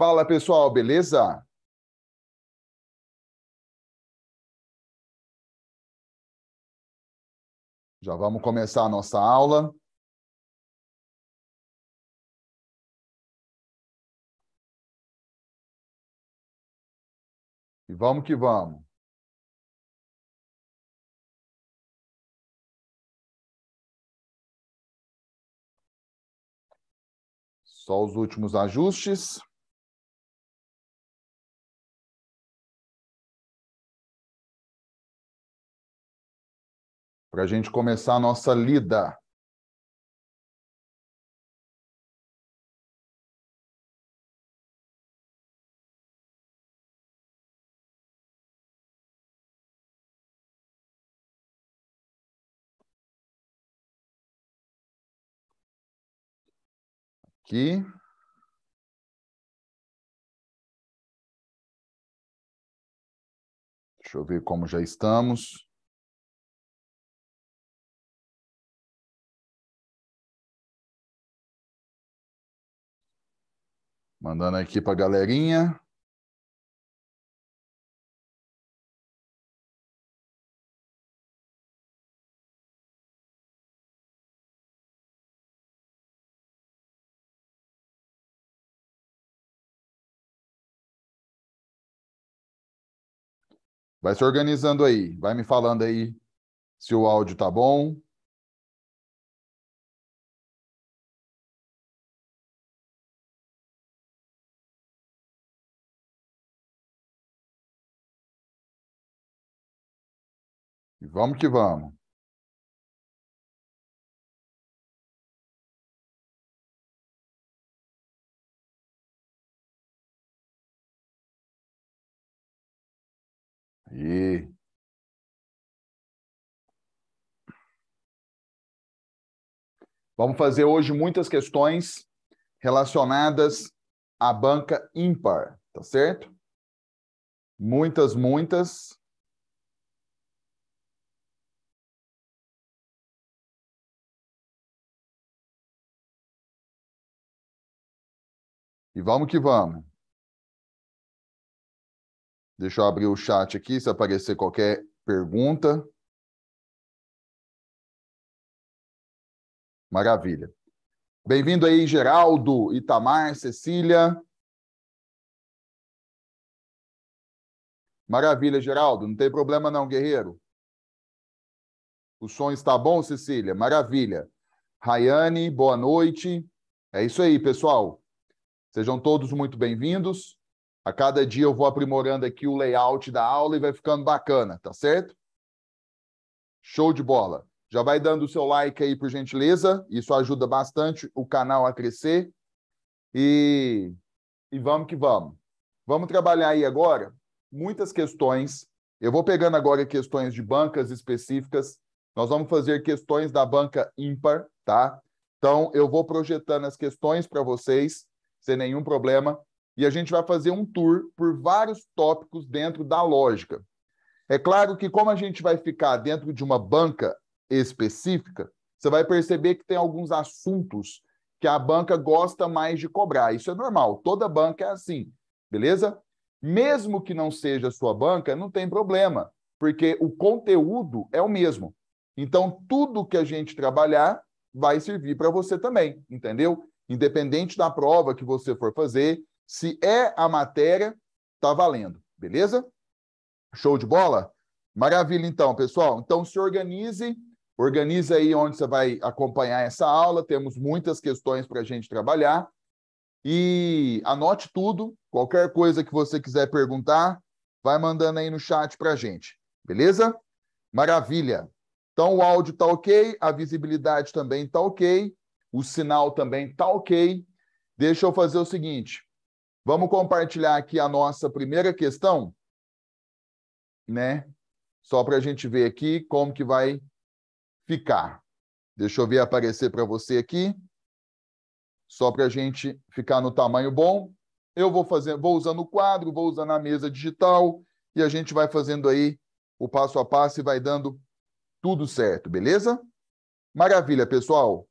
Fala pessoal, beleza? Já vamos começar a nossa aula. E vamos que vamos. Só os últimos ajustes. para a gente começar a nossa lida. Aqui. Deixa eu ver como já estamos. Mandando aqui para a galerinha. Vai se organizando aí, vai me falando aí se o áudio tá bom. E vamos que vamos. E vamos fazer hoje muitas questões relacionadas à banca ímpar, tá certo? Muitas, muitas. E vamos que vamos. Deixa eu abrir o chat aqui, se aparecer qualquer pergunta. Maravilha. Bem-vindo aí, Geraldo, Itamar, Cecília. Maravilha, Geraldo. Não tem problema não, guerreiro. O som está bom, Cecília? Maravilha. Rayane, boa noite. É isso aí, pessoal. Sejam todos muito bem-vindos. A cada dia eu vou aprimorando aqui o layout da aula e vai ficando bacana, tá certo? Show de bola. Já vai dando o seu like aí, por gentileza. Isso ajuda bastante o canal a crescer. E, e vamos que vamos. Vamos trabalhar aí agora muitas questões. Eu vou pegando agora questões de bancas específicas. Nós vamos fazer questões da banca ímpar, tá? Então, eu vou projetando as questões para vocês sem nenhum problema. E a gente vai fazer um tour por vários tópicos dentro da lógica. É claro que, como a gente vai ficar dentro de uma banca específica, você vai perceber que tem alguns assuntos que a banca gosta mais de cobrar. Isso é normal, toda banca é assim, beleza? Mesmo que não seja sua banca, não tem problema, porque o conteúdo é o mesmo. Então, tudo que a gente trabalhar vai servir para você também, entendeu? Independente da prova que você for fazer, se é a matéria, tá valendo, beleza? Show de bola? Maravilha, então, pessoal. Então, se organize, organize aí onde você vai acompanhar essa aula. Temos muitas questões para a gente trabalhar. E anote tudo, qualquer coisa que você quiser perguntar, vai mandando aí no chat para a gente, beleza? Maravilha! Então, o áudio está ok, a visibilidade também está ok. O sinal também tá ok. Deixa eu fazer o seguinte. Vamos compartilhar aqui a nossa primeira questão, né? Só para a gente ver aqui como que vai ficar. Deixa eu ver aparecer para você aqui, só para a gente ficar no tamanho bom. Eu vou fazer, vou usando o quadro, vou usando a mesa digital e a gente vai fazendo aí o passo a passo e vai dando tudo certo, beleza? Maravilha, pessoal.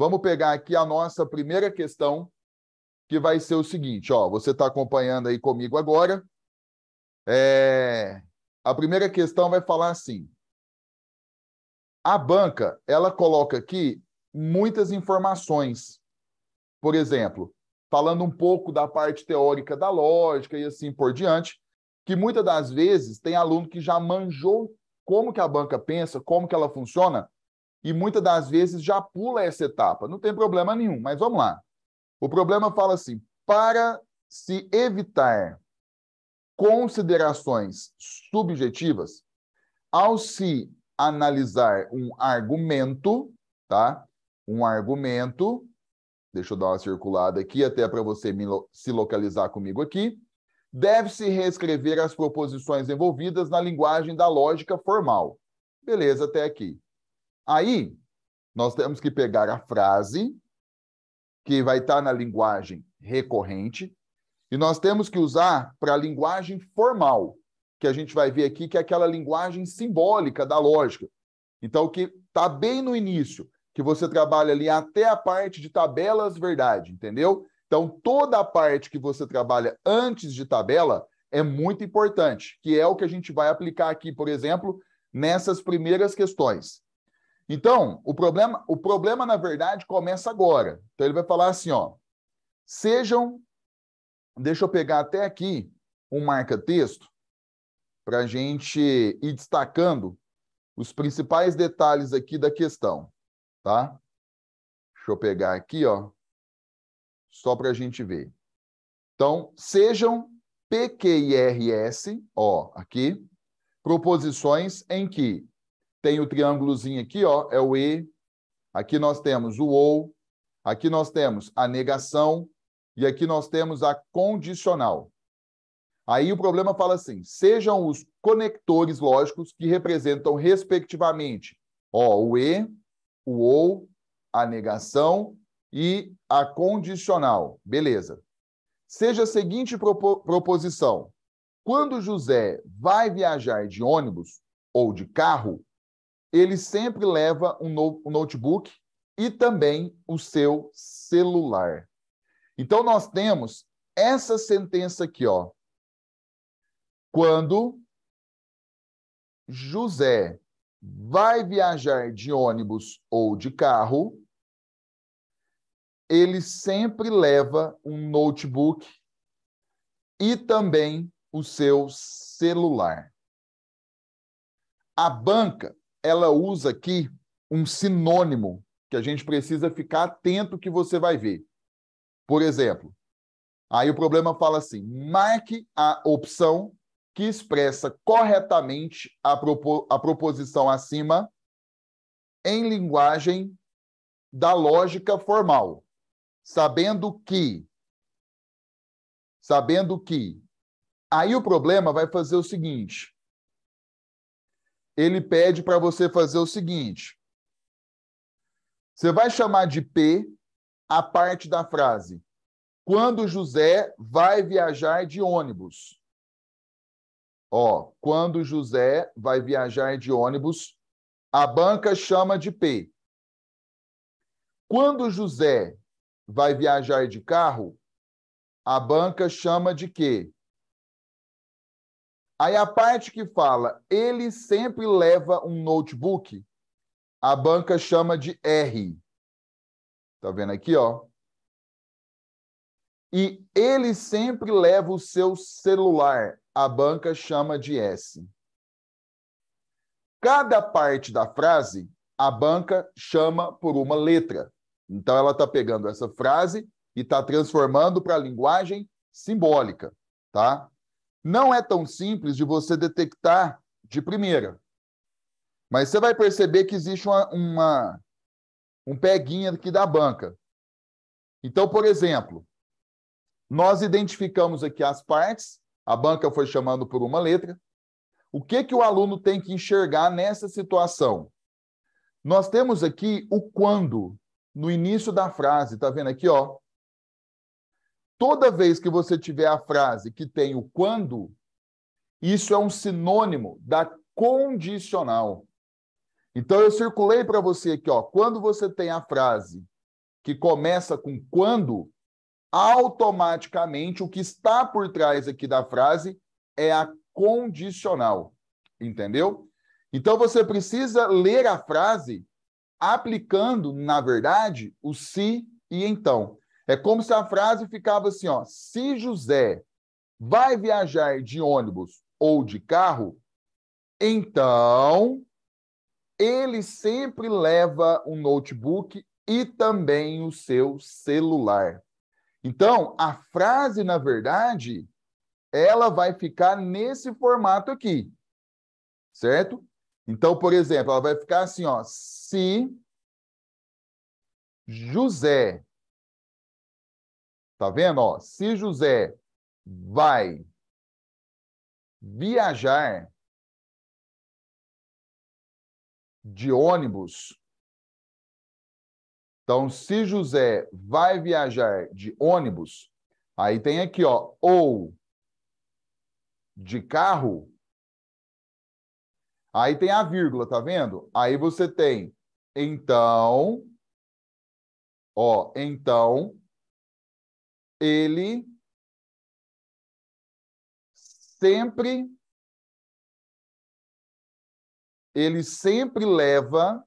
Vamos pegar aqui a nossa primeira questão, que vai ser o seguinte: ó, você está acompanhando aí comigo agora. É... A primeira questão vai falar assim: a banca ela coloca aqui muitas informações. Por exemplo, falando um pouco da parte teórica da lógica e assim por diante, que muitas das vezes tem aluno que já manjou como que a banca pensa, como que ela funciona, e muitas das vezes já pula essa etapa. Não tem problema nenhum, mas vamos lá. O problema fala assim: para se evitar considerações subjetivas, ao se analisar um argumento, tá? Um argumento, deixa eu dar uma circulada aqui até para você se localizar comigo aqui. Deve-se reescrever as proposições envolvidas na linguagem da lógica formal. Beleza, até aqui. Aí, nós temos que pegar a frase que vai estar tá na linguagem recorrente e nós temos que usar para a linguagem formal, que a gente vai ver aqui, que é aquela linguagem simbólica da lógica. Então, que está bem no início, que você trabalha ali até a parte de tabelas verdade, entendeu? Então, toda a parte que você trabalha antes de tabela é muito importante, que é o que a gente vai aplicar aqui, por exemplo, nessas primeiras questões. Então, o problema, o problema, na verdade, começa agora. Então, ele vai falar assim, ó. Sejam. Deixa eu pegar até aqui um marca-texto para a gente ir destacando os principais detalhes aqui da questão, tá? Deixa eu pegar aqui, ó, só para a gente ver. Então, sejam PQRS, ó, aqui, proposições em que tem o triângulozinho aqui, ó, é o E. Aqui nós temos o OU. Aqui nós temos a negação. E aqui nós temos a condicional. Aí o problema fala assim: sejam os conectores lógicos que representam, respectivamente, ó, o E, o OU, a negação e a condicional. Beleza. Seja a seguinte propo proposição: quando José vai viajar de ônibus ou de carro, ele sempre leva um, no, um notebook e também o seu celular. Então nós temos essa sentença aqui, ó. Quando José vai viajar de ônibus ou de carro, ele sempre leva um notebook e também o seu celular. A banca ela usa aqui um sinônimo que a gente precisa ficar atento que você vai ver. Por exemplo, aí o problema fala assim: marque a opção que expressa corretamente a, propo, a proposição acima em linguagem da lógica formal, sabendo que sabendo que aí o problema vai fazer o seguinte: ele pede para você fazer o seguinte: você vai chamar de P a parte da frase. Quando José vai viajar de ônibus. Ó, quando José vai viajar de ônibus, a banca chama de P. Quando José vai viajar de carro, a banca chama de quê? Aí a parte que fala, ele sempre leva um notebook, a banca chama de R. Tá vendo aqui, ó? E ele sempre leva o seu celular, a banca chama de S. Cada parte da frase, a banca chama por uma letra. Então ela está pegando essa frase e está transformando para a linguagem simbólica, tá? não é tão simples de você detectar de primeira. Mas você vai perceber que existe uma, uma um peguinha aqui da banca. Então, por exemplo, nós identificamos aqui as partes, a banca foi chamando por uma letra. O que, que o aluno tem que enxergar nessa situação? Nós temos aqui o quando, no início da frase, está vendo aqui, ó? Toda vez que você tiver a frase que tem o quando, isso é um sinônimo da condicional. Então eu circulei para você aqui, ó, quando você tem a frase que começa com quando, automaticamente o que está por trás aqui da frase é a condicional, entendeu? Então você precisa ler a frase aplicando, na verdade, o se si e então. É como se a frase ficava assim, ó: se José vai viajar de ônibus ou de carro, então ele sempre leva um notebook e também o seu celular. Então, a frase, na verdade, ela vai ficar nesse formato aqui. Certo? Então, por exemplo, ela vai ficar assim, ó: se José Tá vendo? Ó, se José vai viajar de ônibus, então se José vai viajar de ônibus, aí tem aqui, ó, ou de carro, aí tem a vírgula, tá vendo? Aí você tem então, ó, então ele sempre ele sempre leva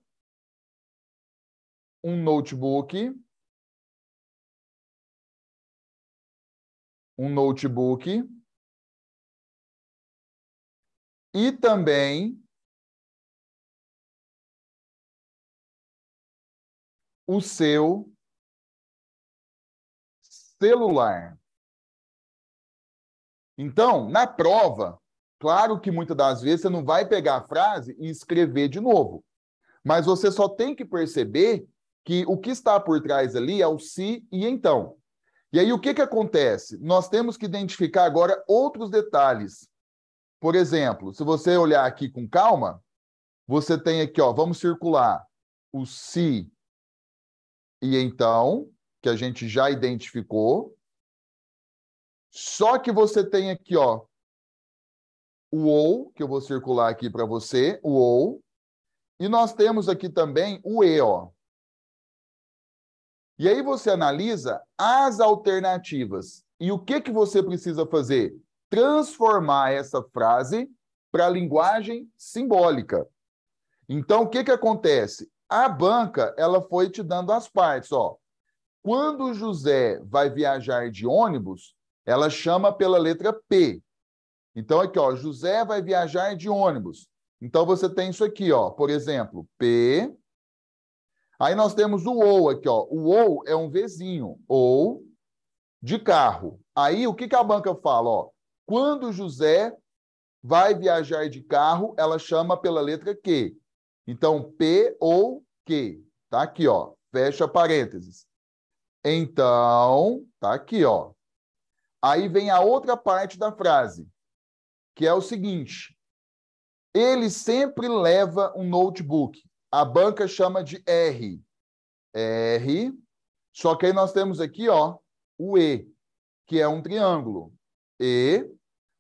um notebook um notebook e também o seu celular. Então, na prova, claro que muitas das vezes você não vai pegar a frase e escrever de novo. Mas você só tem que perceber que o que está por trás ali é o se e então. E aí o que, que acontece? Nós temos que identificar agora outros detalhes. Por exemplo, se você olhar aqui com calma, você tem aqui, ó, vamos circular o se e então, que a gente já identificou. Só que você tem aqui, ó, o ou, que eu vou circular aqui para você, o ou. E nós temos aqui também o e, ó. E aí você analisa as alternativas. E o que, que você precisa fazer? Transformar essa frase para a linguagem simbólica. Então, o que, que acontece? A banca ela foi te dando as partes. Ó. Quando José vai viajar de ônibus, ela chama pela letra P. Então, aqui, ó, José vai viajar de ônibus. Então, você tem isso aqui, ó, por exemplo, P. Aí nós temos o OU aqui, ó. O OU é um vizinho, ou de carro. Aí, o que, que a banca fala? Ó, quando José vai viajar de carro, ela chama pela letra Q. Então, P ou Q. Tá aqui, ó. Fecha parênteses. Então, tá aqui, ó. Aí vem a outra parte da frase, que é o seguinte: ele sempre leva um notebook. A banca chama de R. R. Só que aí nós temos aqui, ó, o E, que é um triângulo. E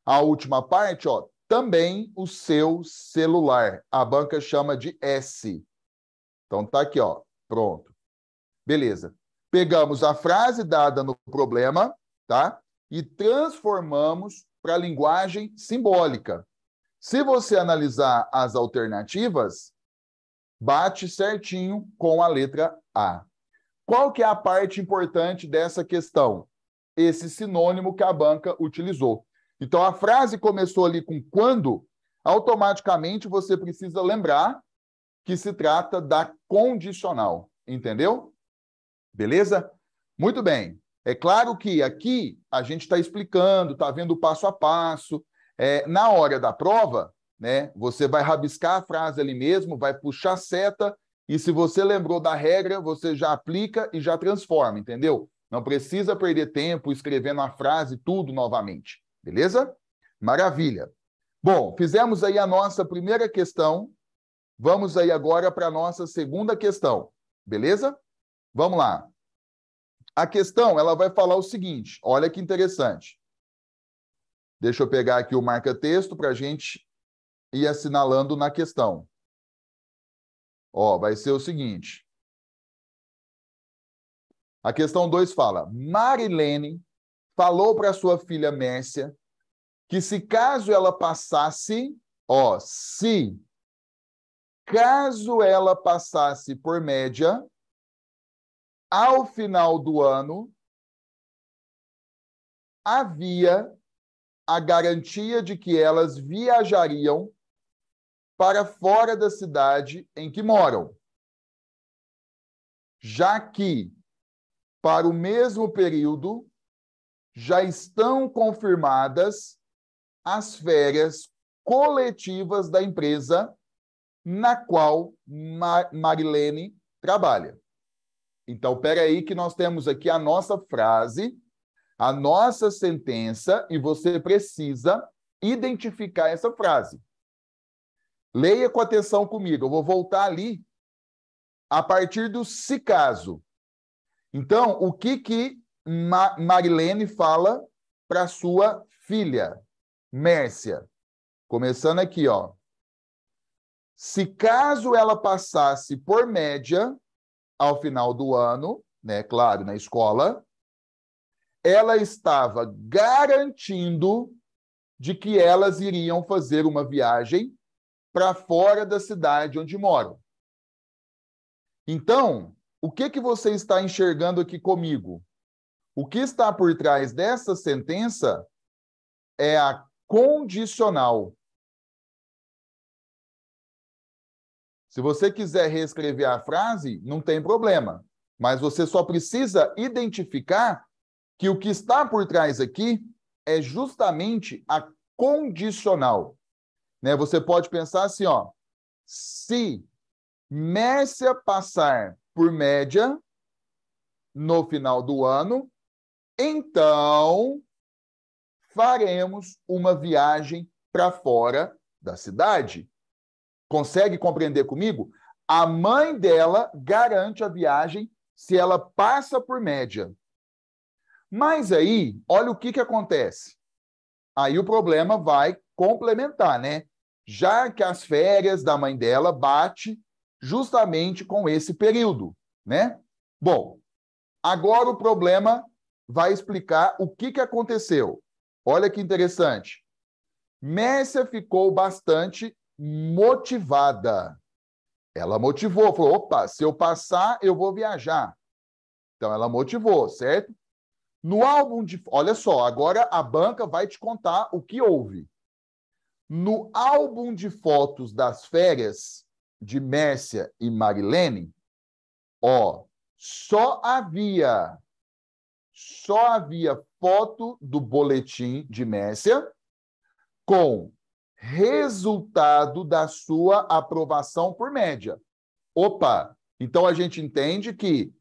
a última parte, ó, também o seu celular. A banca chama de S. Então tá aqui, ó, pronto. Beleza. Pegamos a frase dada no problema, tá? E transformamos para a linguagem simbólica. Se você analisar as alternativas, bate certinho com a letra A. Qual que é a parte importante dessa questão? Esse sinônimo que a banca utilizou. Então a frase começou ali com quando, automaticamente você precisa lembrar que se trata da condicional, entendeu? Beleza? Muito bem. É claro que aqui a gente está explicando, está vendo passo a passo. É, na hora da prova, né, você vai rabiscar a frase ali mesmo, vai puxar a seta, e se você lembrou da regra, você já aplica e já transforma, entendeu? Não precisa perder tempo escrevendo a frase tudo novamente, beleza? Maravilha. Bom, fizemos aí a nossa primeira questão. Vamos aí agora para a nossa segunda questão, beleza? Vamos lá. A questão, ela vai falar o seguinte, olha que interessante. Deixa eu pegar aqui o marca-texto para a gente ir assinalando na questão. Ó, vai ser o seguinte. A questão 2 fala: Marilene falou para sua filha Mércia que se caso ela passasse, ó, se caso ela passasse por média, ao final do ano, havia a garantia de que elas viajariam para fora da cidade em que moram. Já que, para o mesmo período, já estão confirmadas as férias coletivas da empresa na qual Marilene trabalha. Então, espera aí que nós temos aqui a nossa frase, a nossa sentença, e você precisa identificar essa frase. Leia com atenção comigo. Eu vou voltar ali a partir do se caso. Então, o que que Ma Marilene fala para sua filha, Mércia? Começando aqui, ó. Se caso ela passasse por média, ao final do ano, né, claro, na escola, ela estava garantindo de que elas iriam fazer uma viagem para fora da cidade onde moram. Então, o que que você está enxergando aqui comigo? O que está por trás dessa sentença é a condicional. Se você quiser reescrever a frase, não tem problema. Mas você só precisa identificar que o que está por trás aqui é justamente a condicional. Né? Você pode pensar assim, ó, se Mércia passar por média no final do ano, então faremos uma viagem para fora da cidade. Consegue compreender comigo? A mãe dela garante a viagem se ela passa por média. Mas aí, olha o que, que acontece. Aí o problema vai complementar, né? Já que as férias da mãe dela bate justamente com esse período, né? Bom, agora o problema vai explicar o que, que aconteceu. Olha que interessante. Messia ficou bastante motivada. Ela motivou, falou: opa, se eu passar, eu vou viajar. Então ela motivou, certo? No álbum de. Olha só, agora a banca vai te contar o que houve. No álbum de fotos das férias de Mércia e Marilene, ó, só havia só havia foto do boletim de Mércia com resultado da sua aprovação por média. Opa! Então a gente entende que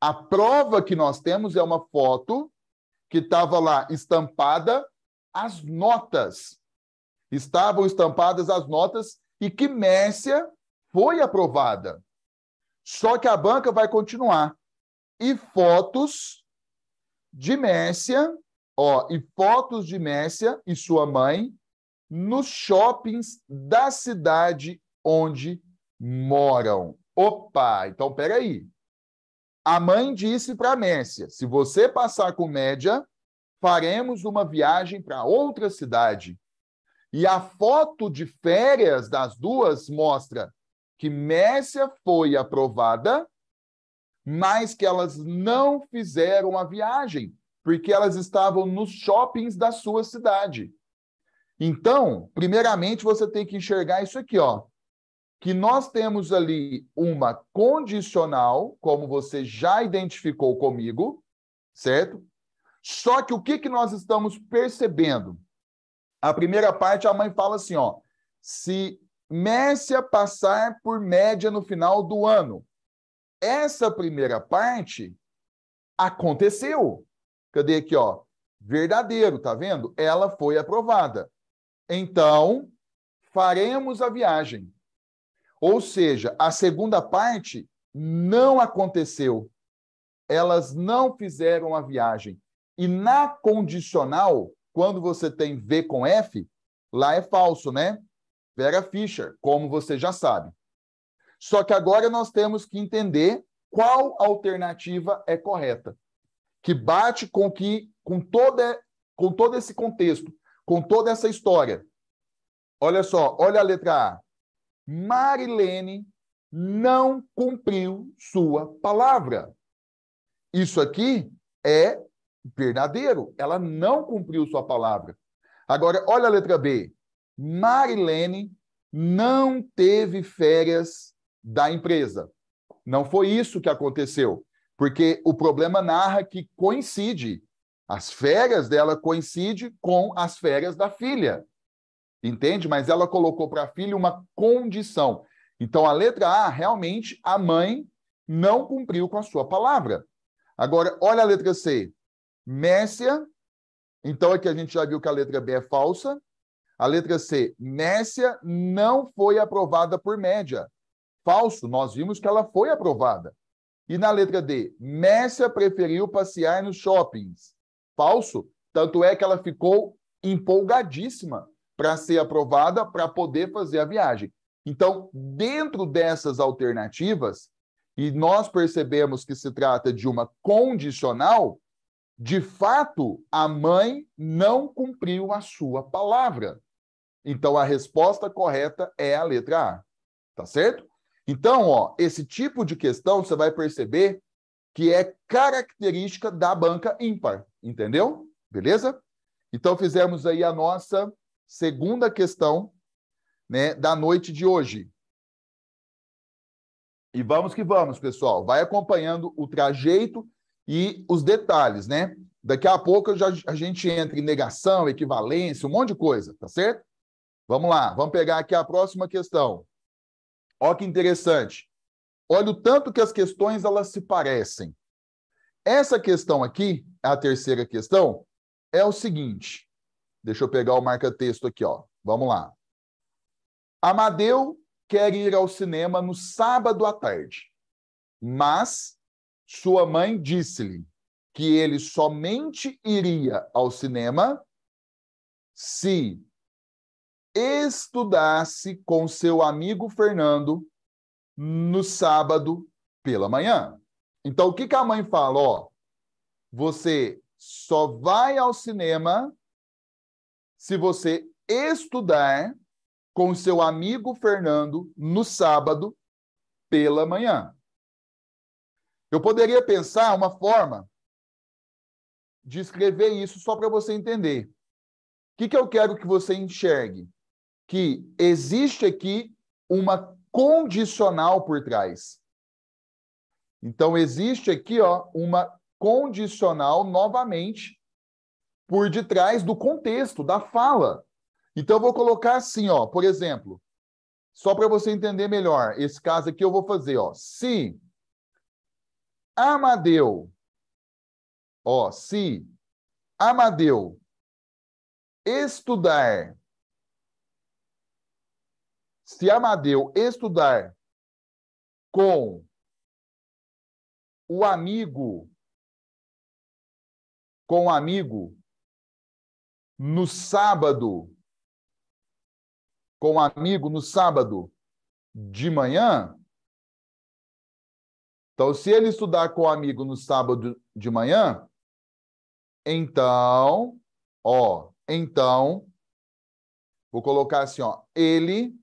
a prova que nós temos é uma foto que estava lá estampada as notas. Estavam estampadas as notas e que Mércia foi aprovada. Só que a banca vai continuar. E fotos de Mércia, ó, e fotos de Mércia e sua mãe nos shoppings da cidade onde moram. Opa, então peraí. A mãe disse para Mércia: se você passar com média, faremos uma viagem para outra cidade. E a foto de férias das duas mostra que Mércia foi aprovada, mas que elas não fizeram a viagem, porque elas estavam nos shoppings da sua cidade. Então, primeiramente, você tem que enxergar isso aqui, ó. Que nós temos ali uma condicional, como você já identificou comigo, certo? Só que o que, que nós estamos percebendo? A primeira parte, a mãe fala assim, ó. Se Mércia passar por média no final do ano. Essa primeira parte aconteceu. Cadê aqui, ó? Verdadeiro, tá vendo? Ela foi aprovada. Então, faremos a viagem. Ou seja, a segunda parte não aconteceu. Elas não fizeram a viagem. E na condicional, quando você tem V com F, lá é falso, né? Vera Fischer, como você já sabe. Só que agora nós temos que entender qual alternativa é correta, que bate com que com toda com todo esse contexto com toda essa história. Olha só, olha a letra A. Marilene não cumpriu sua palavra. Isso aqui é verdadeiro. Ela não cumpriu sua palavra. Agora, olha a letra B. Marilene não teve férias da empresa. Não foi isso que aconteceu, porque o problema narra que coincide as férias dela coincide com as férias da filha. Entende? Mas ela colocou para a filha uma condição. Então, a letra A, realmente, a mãe não cumpriu com a sua palavra. Agora, olha a letra C. Mécia. Então, aqui a gente já viu que a letra B é falsa. A letra C, Mécia não foi aprovada por média. Falso, nós vimos que ela foi aprovada. E na letra D, Mécia preferiu passear nos shoppings falso. Tanto é que ela ficou empolgadíssima para ser aprovada, para poder fazer a viagem. Então, dentro dessas alternativas, e nós percebemos que se trata de uma condicional, de fato, a mãe não cumpriu a sua palavra. Então, a resposta correta é a letra A. Tá certo? Então, ó, esse tipo de questão você vai perceber que é característica da banca ímpar. Entendeu? Beleza? Então fizemos aí a nossa segunda questão né, da noite de hoje. E vamos que vamos, pessoal. Vai acompanhando o trajeto e os detalhes, né? Daqui a pouco já, a gente entra em negação, equivalência, um monte de coisa, tá certo? Vamos lá, vamos pegar aqui a próxima questão. Olha que interessante. Olha o tanto que as questões elas se parecem. Essa questão aqui, a terceira questão, é o seguinte. Deixa eu pegar o marca-texto aqui, ó. Vamos lá. Amadeu quer ir ao cinema no sábado à tarde, mas sua mãe disse-lhe que ele somente iria ao cinema se estudasse com seu amigo Fernando no sábado pela manhã. Então, o que, que a mãe fala? Ó, você só vai ao cinema se você estudar com seu amigo Fernando no sábado pela manhã. Eu poderia pensar uma forma de escrever isso só para você entender. O que, que eu quero que você enxergue? Que existe aqui uma condicional por trás. Então, existe aqui ó, uma condicional novamente por detrás do contexto, da fala. Então, eu vou colocar assim, ó, por exemplo, só para você entender melhor, esse caso aqui eu vou fazer, ó, se Amadeu, ó, se Amadeu estudar, se Amadeu estudar com o amigo com o amigo, no sábado, com o amigo no sábado de manhã. Então, se ele estudar com o amigo no sábado de manhã, então, ó, então, vou colocar assim, ó, ele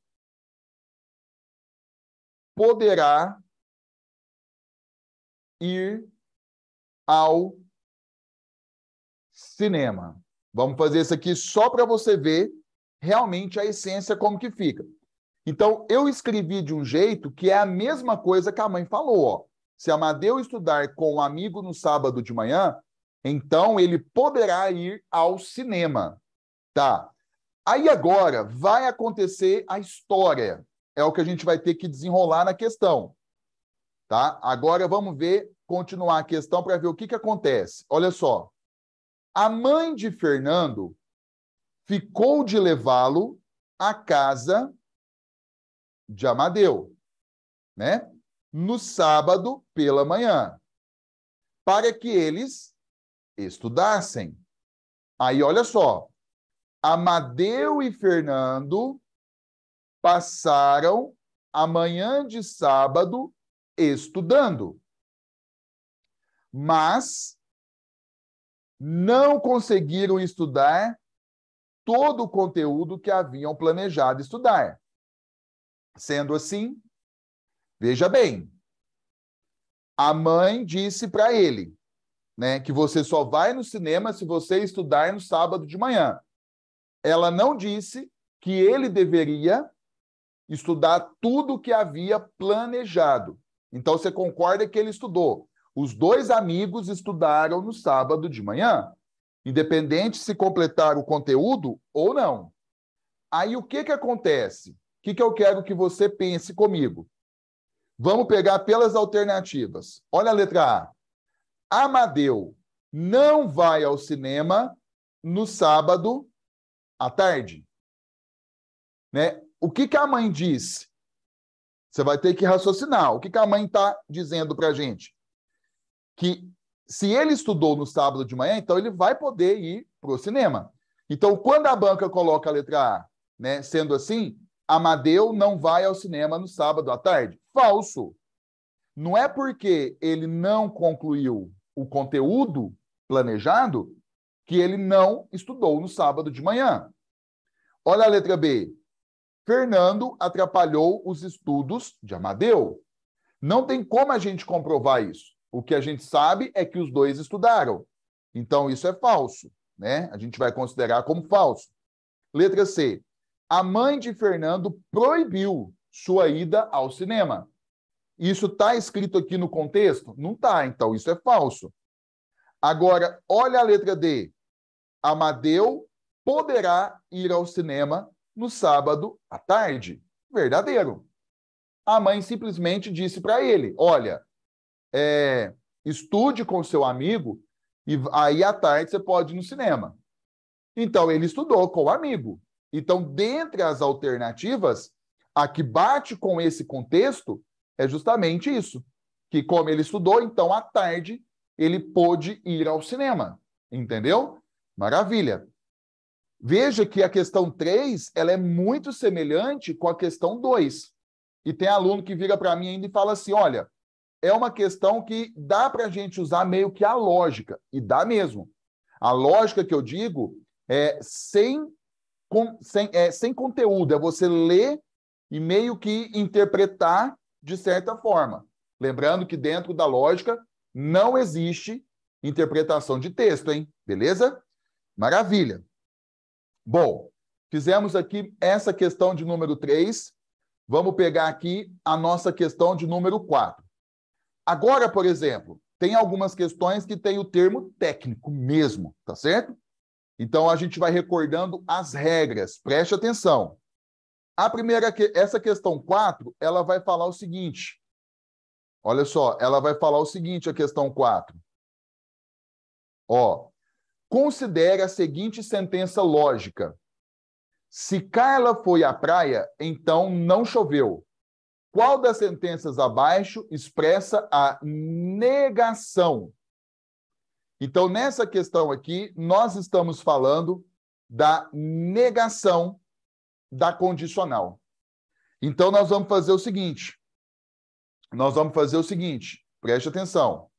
poderá ir ao cinema. Vamos fazer isso aqui só para você ver realmente a essência como que fica. Então, eu escrevi de um jeito que é a mesma coisa que a mãe falou. Ó. Se Amadeu estudar com um amigo no sábado de manhã, então ele poderá ir ao cinema. Tá. Aí agora vai acontecer a história. É o que a gente vai ter que desenrolar na questão. Tá? Agora vamos ver, continuar a questão para ver o que, que acontece. Olha só. A mãe de Fernando ficou de levá-lo à casa de Amadeu, né? No sábado pela manhã, para que eles estudassem. Aí olha só, Amadeu e Fernando passaram a manhã de sábado estudando. Mas não conseguiram estudar todo o conteúdo que haviam planejado estudar. Sendo assim, veja bem, a mãe disse para ele né, que você só vai no cinema se você estudar no sábado de manhã. Ela não disse que ele deveria estudar tudo o que havia planejado. Então você concorda que ele estudou. Os dois amigos estudaram no sábado de manhã, independente se completar o conteúdo ou não. Aí o que, que acontece? O que, que eu quero que você pense comigo? Vamos pegar pelas alternativas. Olha a letra A. Amadeu não vai ao cinema no sábado à tarde. Né? O que, que a mãe diz? Você vai ter que raciocinar. O que, que a mãe está dizendo para a gente? Que se ele estudou no sábado de manhã, então ele vai poder ir para o cinema. Então, quando a banca coloca a letra A, né, sendo assim, Amadeu não vai ao cinema no sábado à tarde. Falso. Não é porque ele não concluiu o conteúdo planejado que ele não estudou no sábado de manhã. Olha a letra B. Fernando atrapalhou os estudos de Amadeu. Não tem como a gente comprovar isso. O que a gente sabe é que os dois estudaram. Então, isso é falso, né? A gente vai considerar como falso. Letra C. A mãe de Fernando proibiu sua ida ao cinema. Isso está escrito aqui no contexto? Não está, então isso é falso. Agora, olha a letra D. Amadeu poderá ir ao cinema no sábado à tarde. Verdadeiro. A mãe simplesmente disse para ele: Olha, é, estude com seu amigo e aí à tarde você pode ir no cinema. Então ele estudou com o amigo. Então, dentre as alternativas, a que bate com esse contexto é justamente isso, que como ele estudou, então à tarde ele pôde ir ao cinema, entendeu? Maravilha. Veja que a questão 3 ela é muito semelhante com a questão 2. E tem aluno que vira para mim ainda e fala assim: olha, é uma questão que dá para a gente usar meio que a lógica, e dá mesmo. A lógica que eu digo é sem, com, sem, é, sem conteúdo, é você ler e meio que interpretar de certa forma. Lembrando que dentro da lógica não existe interpretação de texto, hein? Beleza? Maravilha. Bom, fizemos aqui essa questão de número 3. Vamos pegar aqui a nossa questão de número 4. Agora, por exemplo, tem algumas questões que tem o termo técnico mesmo, tá certo? Então a gente vai recordando as regras. Preste atenção. A primeira essa questão 4, ela vai falar o seguinte. Olha só, ela vai falar o seguinte a questão 4. Ó, Considere a seguinte sentença lógica: se Carla foi à praia, então não choveu. Qual das sentenças abaixo expressa a negação? Então, nessa questão aqui, nós estamos falando da negação da condicional. Então, nós vamos fazer o seguinte. Nós vamos fazer o seguinte, preste atenção.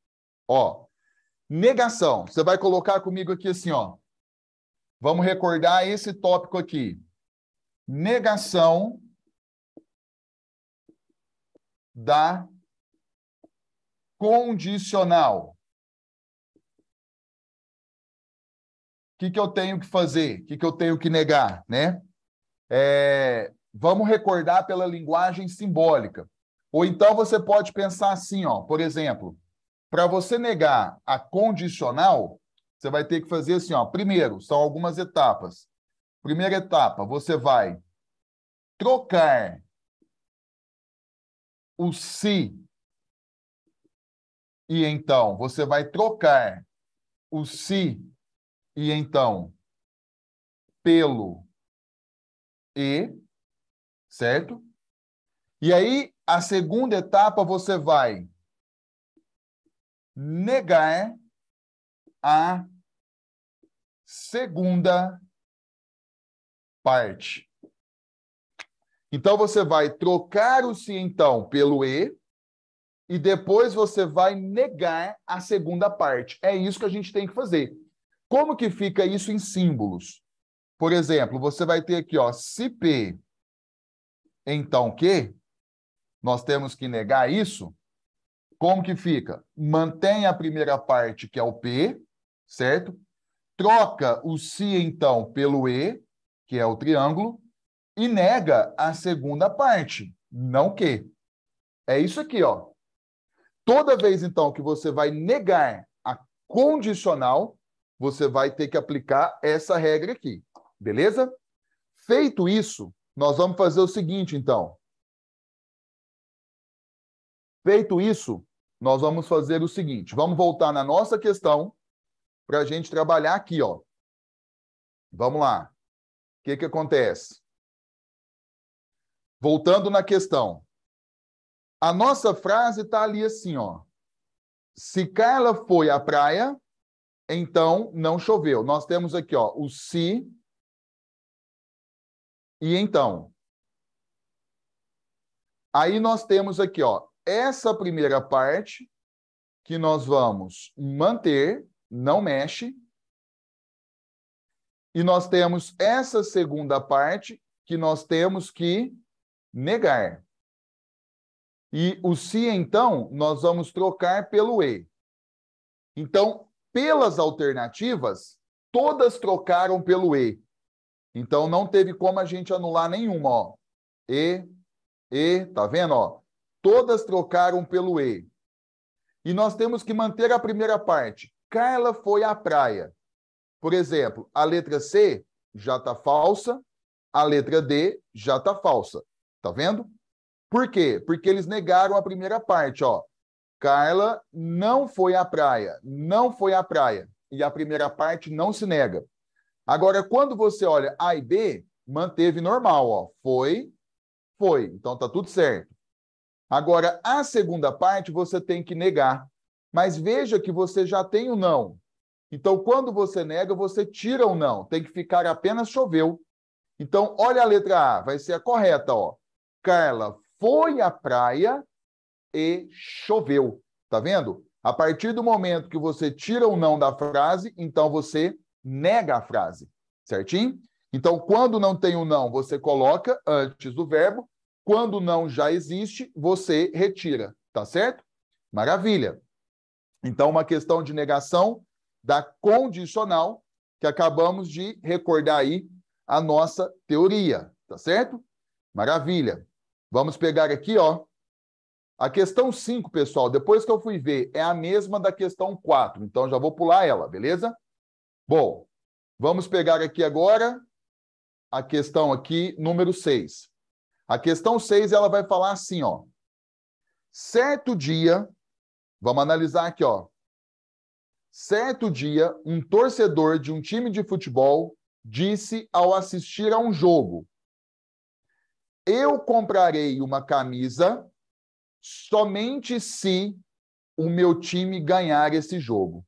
Ó, Negação. Você vai colocar comigo aqui assim, ó. Vamos recordar esse tópico aqui. Negação da condicional. O que, que eu tenho que fazer? O que, que eu tenho que negar, né? É, vamos recordar pela linguagem simbólica. Ou então você pode pensar assim, ó, por exemplo, para você negar a condicional, você vai ter que fazer assim, ó. Primeiro, são algumas etapas. Primeira etapa, você vai trocar o se e então, você vai trocar o se e então pelo e, certo? E aí, a segunda etapa você vai negar a segunda parte. Então você vai trocar o se então pelo e e depois você vai negar a segunda parte. É isso que a gente tem que fazer. Como que fica isso em símbolos? Por exemplo, você vai ter aqui, ó, se p então que? nós temos que negar isso como que fica? Mantém a primeira parte, que é o P, certo? Troca o si, então, pelo E, que é o triângulo, e nega a segunda parte, não quê? É isso aqui, ó. Toda vez, então, que você vai negar a condicional, você vai ter que aplicar essa regra aqui, beleza? Feito isso, nós vamos fazer o seguinte, então. Feito isso, nós vamos fazer o seguinte: vamos voltar na nossa questão para a gente trabalhar aqui, ó. Vamos lá. O que, que acontece? Voltando na questão. A nossa frase está ali assim, ó. Se Carla foi à praia, então não choveu. Nós temos aqui, ó, o se e então. Aí nós temos aqui, ó, essa primeira parte que nós vamos manter, não mexe. E nós temos essa segunda parte que nós temos que negar. E o se, então, nós vamos trocar pelo e. Então, pelas alternativas, todas trocaram pelo e. Então, não teve como a gente anular nenhuma, ó. E, e, tá vendo, ó? Todas trocaram pelo E. E nós temos que manter a primeira parte. Carla foi à praia. Por exemplo, a letra C já está falsa, a letra D já está falsa. Tá vendo? Por quê? Porque eles negaram a primeira parte, ó. Carla não foi à praia, não foi à praia. E a primeira parte não se nega. Agora, quando você olha A e B, manteve normal, ó. Foi, foi. Então tá tudo certo. Agora, a segunda parte você tem que negar. Mas veja que você já tem o não. Então, quando você nega, você tira o não. Tem que ficar apenas choveu. Então, olha a letra A, vai ser a correta, ó. Carla foi à praia e choveu. Tá vendo? A partir do momento que você tira o não da frase, então você nega a frase. Certinho? Então, quando não tem o não, você coloca antes do verbo quando não já existe, você retira, tá certo? Maravilha. Então, uma questão de negação da condicional que acabamos de recordar aí a nossa teoria, tá certo? Maravilha. Vamos pegar aqui, ó. A questão 5, pessoal, depois que eu fui ver, é a mesma da questão 4, então já vou pular ela, beleza? Bom, vamos pegar aqui agora a questão aqui número 6. A questão 6, ela vai falar assim, ó. Certo dia, vamos analisar aqui, ó. Certo dia, um torcedor de um time de futebol disse ao assistir a um jogo: Eu comprarei uma camisa somente se o meu time ganhar esse jogo.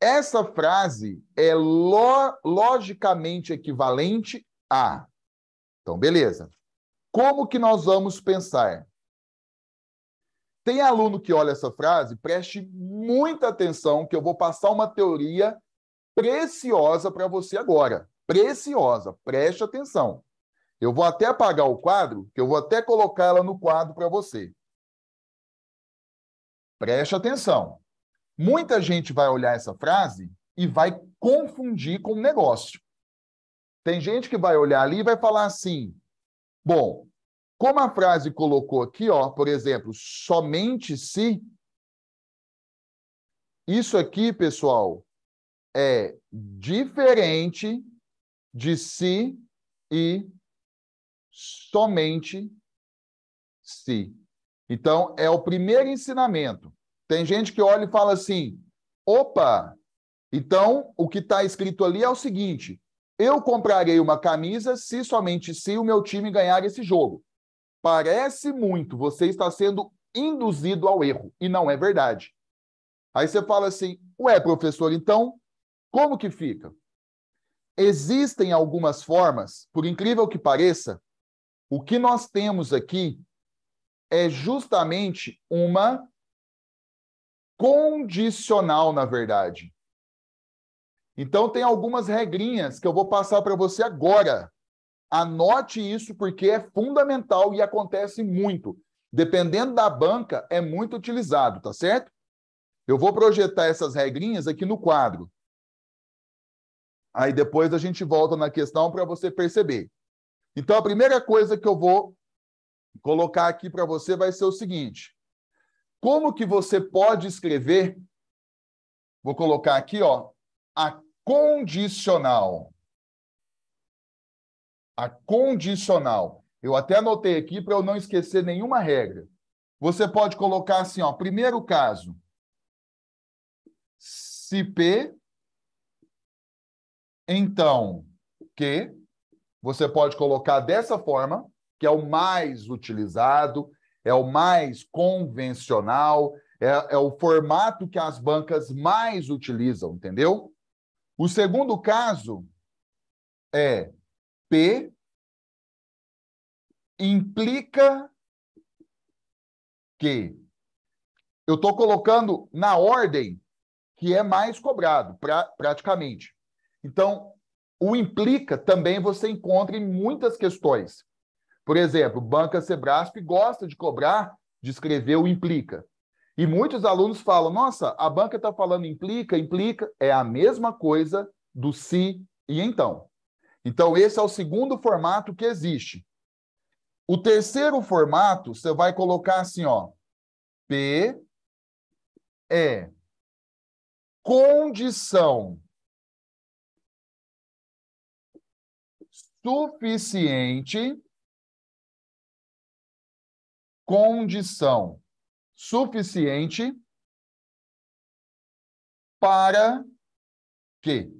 Essa frase é lo logicamente equivalente a. Então, beleza. Como que nós vamos pensar? Tem aluno que olha essa frase, preste muita atenção que eu vou passar uma teoria preciosa para você agora. Preciosa, preste atenção. Eu vou até apagar o quadro, que eu vou até colocar ela no quadro para você. Preste atenção. Muita gente vai olhar essa frase e vai confundir com o negócio. Tem gente que vai olhar ali e vai falar assim: Bom, como a frase colocou aqui, ó, por exemplo, somente se. Isso aqui, pessoal, é diferente de se e somente se. Então, é o primeiro ensinamento. Tem gente que olha e fala assim: opa, então o que está escrito ali é o seguinte: eu comprarei uma camisa se somente se o meu time ganhar esse jogo. Parece muito, você está sendo induzido ao erro, e não é verdade. Aí você fala assim: ué, professor, então, como que fica? Existem algumas formas, por incrível que pareça, o que nós temos aqui é justamente uma condicional, na verdade. Então, tem algumas regrinhas que eu vou passar para você agora. Anote isso, porque é fundamental e acontece muito. Dependendo da banca, é muito utilizado, tá certo? Eu vou projetar essas regrinhas aqui no quadro. Aí depois a gente volta na questão para você perceber. Então, a primeira coisa que eu vou colocar aqui para você vai ser o seguinte: como que você pode escrever? Vou colocar aqui, ó, a condicional. A condicional. Eu até anotei aqui para eu não esquecer nenhuma regra. Você pode colocar assim, ó, primeiro caso. Se P, então que. Você pode colocar dessa forma, que é o mais utilizado, é o mais convencional, é, é o formato que as bancas mais utilizam, entendeu? O segundo caso é P implica que eu estou colocando na ordem que é mais cobrado, pra, praticamente. Então, o implica também você encontra em muitas questões. Por exemplo, Banca Sebrasp gosta de cobrar, de escrever o implica. E muitos alunos falam: nossa, a banca está falando implica, implica. É a mesma coisa do se e então. Então, esse é o segundo formato que existe. O terceiro formato, você vai colocar assim, ó. P é condição suficiente condição suficiente para que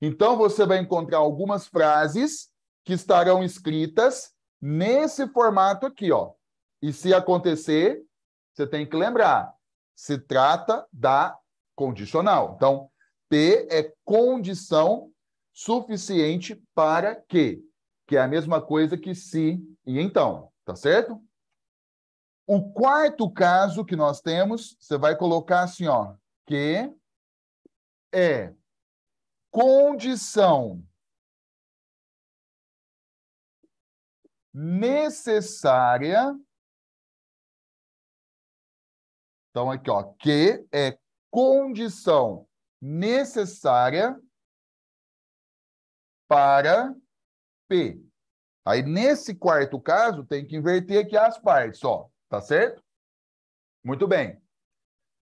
Então você vai encontrar algumas frases que estarão escritas nesse formato aqui, ó. E se acontecer, você tem que lembrar, se trata da condicional. Então, P é condição suficiente para que, que é a mesma coisa que se e então, tá certo? O quarto caso que nós temos, você vai colocar assim, ó, que é condição necessária. Então, aqui, ó, que é condição necessária para P. Aí, nesse quarto caso, tem que inverter aqui as partes, ó. Tá certo? Muito bem.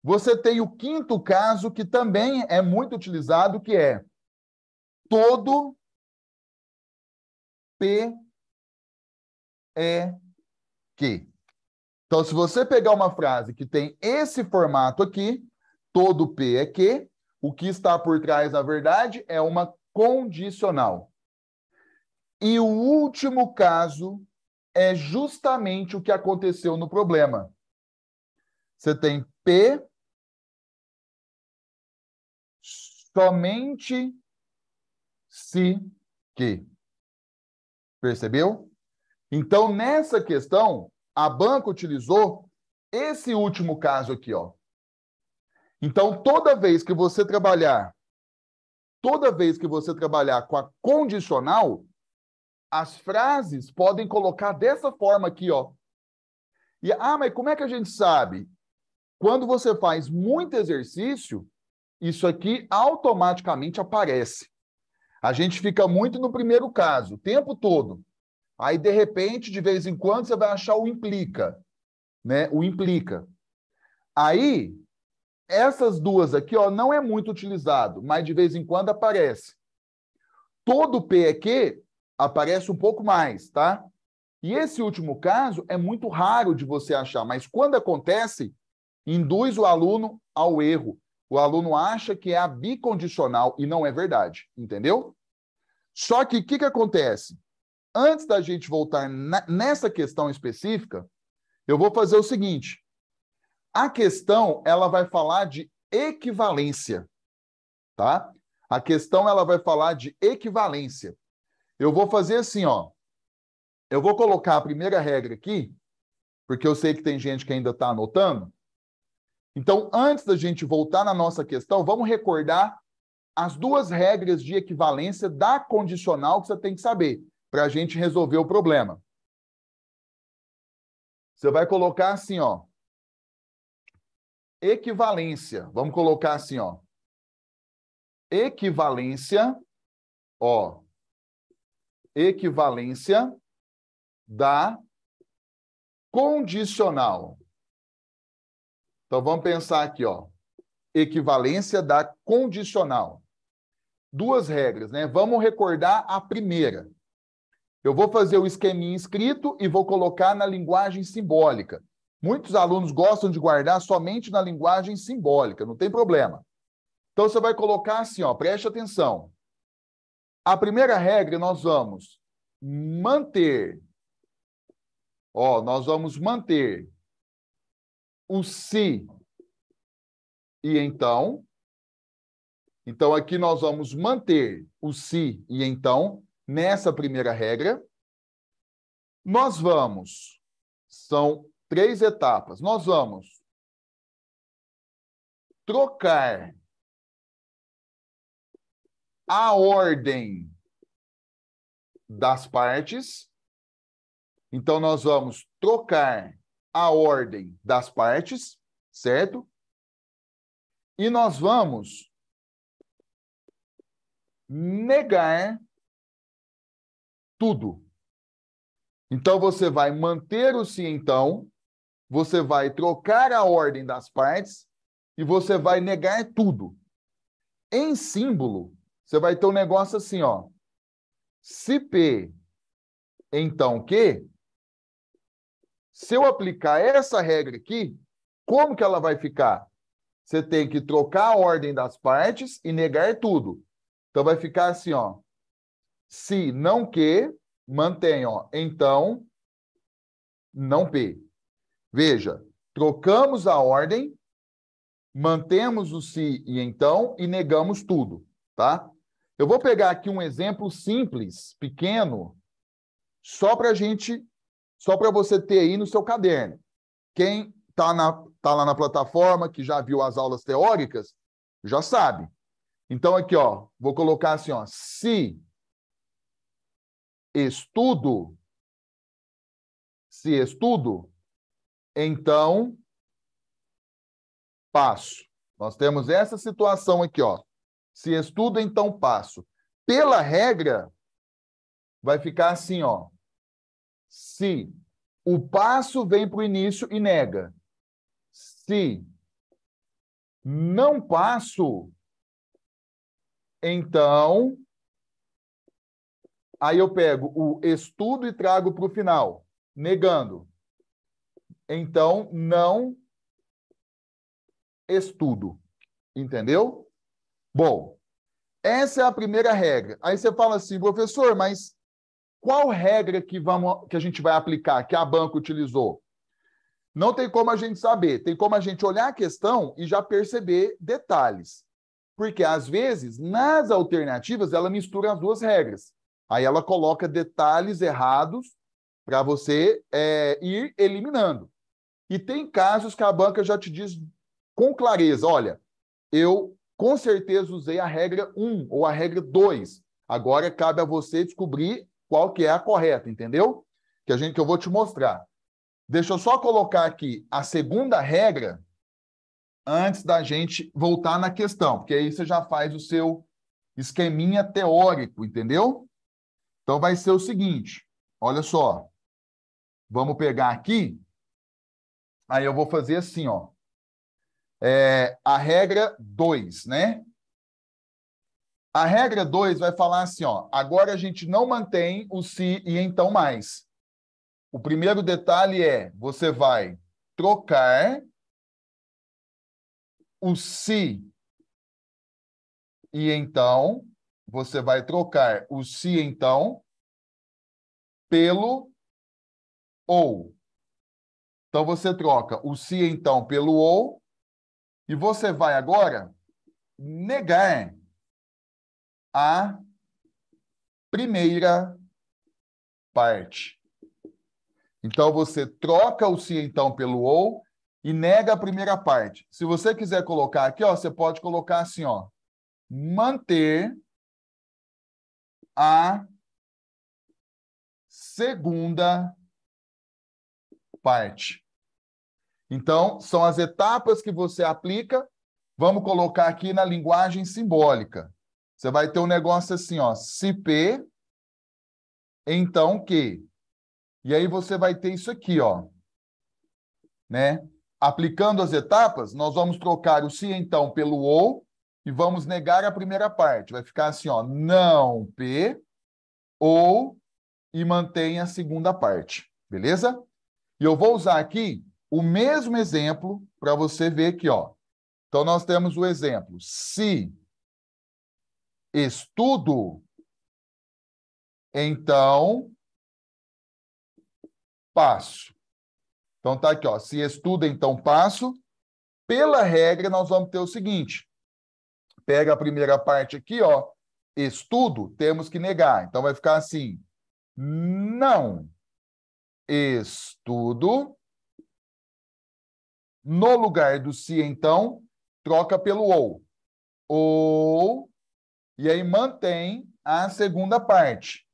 Você tem o quinto caso que também é muito utilizado, que é todo P é que. Então, se você pegar uma frase que tem esse formato aqui, todo P é que, o que está por trás, na verdade, é uma condicional. E o último caso é justamente o que aconteceu no problema. Você tem P somente se que. Percebeu? Então, nessa questão, a banca utilizou esse último caso aqui, ó. Então, toda vez que você trabalhar, toda vez que você trabalhar com a condicional, as frases podem colocar dessa forma aqui, ó. E, ah, mas como é que a gente sabe? Quando você faz muito exercício, isso aqui automaticamente aparece. A gente fica muito no primeiro caso, o tempo todo. Aí, de repente, de vez em quando, você vai achar o implica, né? O implica. Aí, essas duas aqui, ó, não é muito utilizado, mas de vez em quando aparece. Todo PEQ é aparece um pouco mais, tá? E esse último caso é muito raro de você achar, mas quando acontece, induz o aluno ao erro. O aluno acha que é a bicondicional e não é verdade, entendeu? Só que o que, que acontece? Antes da gente voltar nessa questão específica, eu vou fazer o seguinte. A questão, ela vai falar de equivalência, tá? A questão, ela vai falar de equivalência. Eu vou fazer assim, ó. Eu vou colocar a primeira regra aqui, porque eu sei que tem gente que ainda está anotando. Então, antes da gente voltar na nossa questão, vamos recordar as duas regras de equivalência da condicional que você tem que saber para a gente resolver o problema. Você vai colocar assim, ó. Equivalência. Vamos colocar assim, ó. Equivalência, ó equivalência da condicional. Então vamos pensar aqui, ó. Equivalência da condicional. Duas regras, né? Vamos recordar a primeira. Eu vou fazer o esqueminha escrito e vou colocar na linguagem simbólica. Muitos alunos gostam de guardar somente na linguagem simbólica, não tem problema. Então você vai colocar assim, ó, preste atenção. A primeira regra nós vamos manter, ó, nós vamos manter o se e então. Então aqui nós vamos manter o se e então nessa primeira regra. Nós vamos, são três etapas. Nós vamos trocar a ordem das partes. Então, nós vamos trocar a ordem das partes, certo? E nós vamos negar tudo. Então, você vai manter o se então, você vai trocar a ordem das partes e você vai negar tudo. Em símbolo, você vai ter um negócio assim, ó. Se P, então Q, se eu aplicar essa regra aqui, como que ela vai ficar? Você tem que trocar a ordem das partes e negar tudo. Então vai ficar assim, ó. Se não Q, mantém, ó. Então, não P. Veja, trocamos a ordem, mantemos o se e então e negamos tudo, tá? Eu vou pegar aqui um exemplo simples, pequeno, só para gente, só para você ter aí no seu caderno. Quem está tá lá na plataforma, que já viu as aulas teóricas, já sabe. Então, aqui, ó, vou colocar assim, ó, se estudo, se estudo, então passo. Nós temos essa situação aqui, ó. Se estudo, então passo. Pela regra, vai ficar assim, ó. Se o passo vem para o início e nega. Se não passo, então. Aí eu pego o estudo e trago para o final, negando. Então, não estudo. Entendeu? Bom, essa é a primeira regra. Aí você fala assim, professor, mas qual regra que, vamos, que a gente vai aplicar, que a banca utilizou? Não tem como a gente saber, tem como a gente olhar a questão e já perceber detalhes. Porque, às vezes, nas alternativas, ela mistura as duas regras. Aí ela coloca detalhes errados para você é, ir eliminando. E tem casos que a banca já te diz com clareza: olha, eu com certeza usei a regra 1 ou a regra 2. Agora cabe a você descobrir qual que é a correta, entendeu? Que a gente que eu vou te mostrar. Deixa eu só colocar aqui a segunda regra antes da gente voltar na questão, porque aí você já faz o seu esqueminha teórico, entendeu? Então vai ser o seguinte, olha só. Vamos pegar aqui. Aí eu vou fazer assim, ó. É, a regra 2, né? A regra 2 vai falar assim, ó, agora a gente não mantém o se e então mais. O primeiro detalhe é, você vai trocar o se e então, você vai trocar o se então pelo ou. Então você troca o se então pelo ou e você vai agora negar a primeira parte. Então você troca o se então pelo ou e nega a primeira parte. Se você quiser colocar aqui, ó, você pode colocar assim, ó, manter a segunda parte. Então, são as etapas que você aplica. Vamos colocar aqui na linguagem simbólica. Você vai ter um negócio assim, ó, se P, então Q. E aí você vai ter isso aqui, ó. Né? Aplicando as etapas, nós vamos trocar o se então pelo ou e vamos negar a primeira parte. Vai ficar assim, ó, não P ou e mantém a segunda parte, beleza? E eu vou usar aqui o mesmo exemplo para você ver aqui, ó. Então nós temos o exemplo se estudo então passo. Então tá aqui, ó, se estudo então passo. Pela regra nós vamos ter o seguinte. Pega a primeira parte aqui, ó, estudo, temos que negar. Então vai ficar assim: não estudo no lugar do se, então, troca pelo ou. Ou, e aí mantém a segunda parte.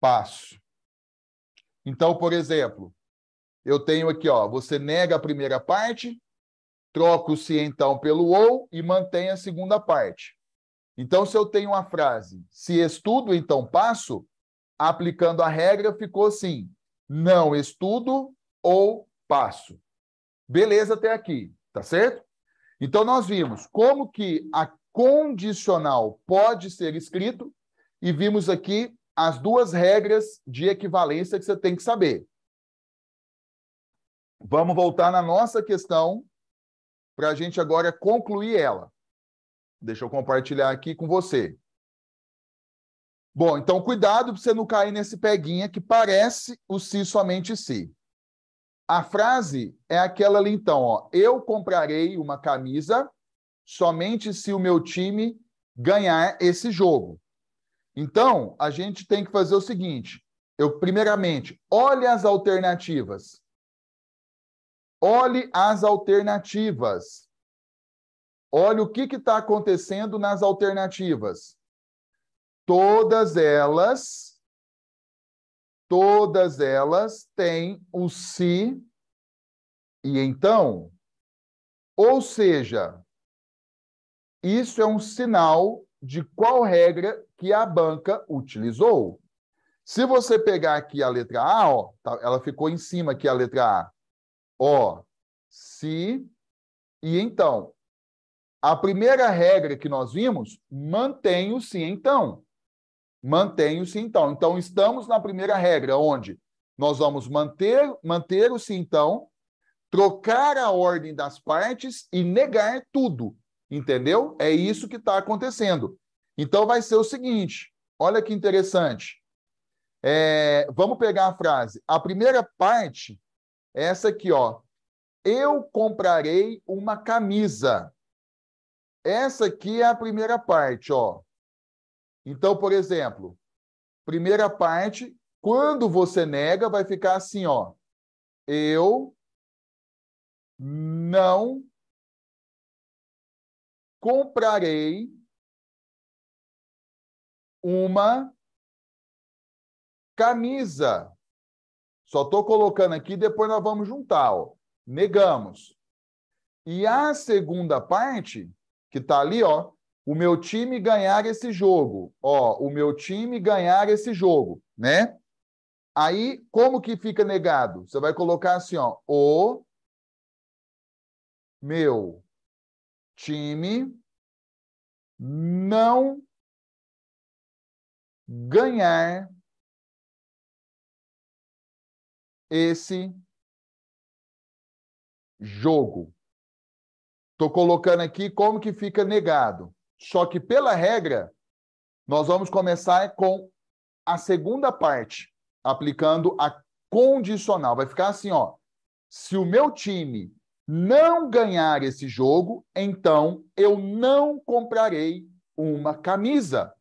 Passo. Então, por exemplo, eu tenho aqui, ó, você nega a primeira parte, troca o se então pelo ou e mantém a segunda parte. Então, se eu tenho a frase, se estudo, então passo, aplicando a regra ficou assim: não estudo ou passo. Beleza até aqui, tá certo? Então nós vimos como que a condicional pode ser escrito e vimos aqui as duas regras de equivalência que você tem que saber. Vamos voltar na nossa questão para a gente agora concluir ela. Deixa eu compartilhar aqui com você. Bom, então cuidado para você não cair nesse peguinha que parece o si somente si. A frase é aquela ali, então, ó. Eu comprarei uma camisa somente se o meu time ganhar esse jogo. Então, a gente tem que fazer o seguinte: eu, primeiramente, olhe as alternativas. Olhe as alternativas. Olhe o que está acontecendo nas alternativas. Todas elas Todas elas têm o se e então. Ou seja, isso é um sinal de qual regra que a banca utilizou. Se você pegar aqui a letra A, ó, tá, ela ficou em cima aqui a letra A. Ó, se e então. A primeira regra que nós vimos mantém o se então. Mantenho-se então. Então, estamos na primeira regra, onde nós vamos manter, manter o se então, trocar a ordem das partes e negar tudo. Entendeu? É isso que está acontecendo. Então, vai ser o seguinte: olha que interessante. É, vamos pegar a frase. A primeira parte é essa aqui, ó. Eu comprarei uma camisa. Essa aqui é a primeira parte, ó. Então, por exemplo, primeira parte, quando você nega, vai ficar assim, ó. Eu não comprarei uma camisa. Só estou colocando aqui, depois nós vamos juntar. Ó. Negamos. E a segunda parte, que está ali, ó, o meu time ganhar esse jogo. Ó, o meu time ganhar esse jogo, né? Aí, como que fica negado? Você vai colocar assim, ó, o meu time não ganhar esse jogo. Estou colocando aqui como que fica negado. Só que, pela regra, nós vamos começar com a segunda parte, aplicando a condicional. Vai ficar assim, ó. Se o meu time não ganhar esse jogo, então eu não comprarei uma camisa.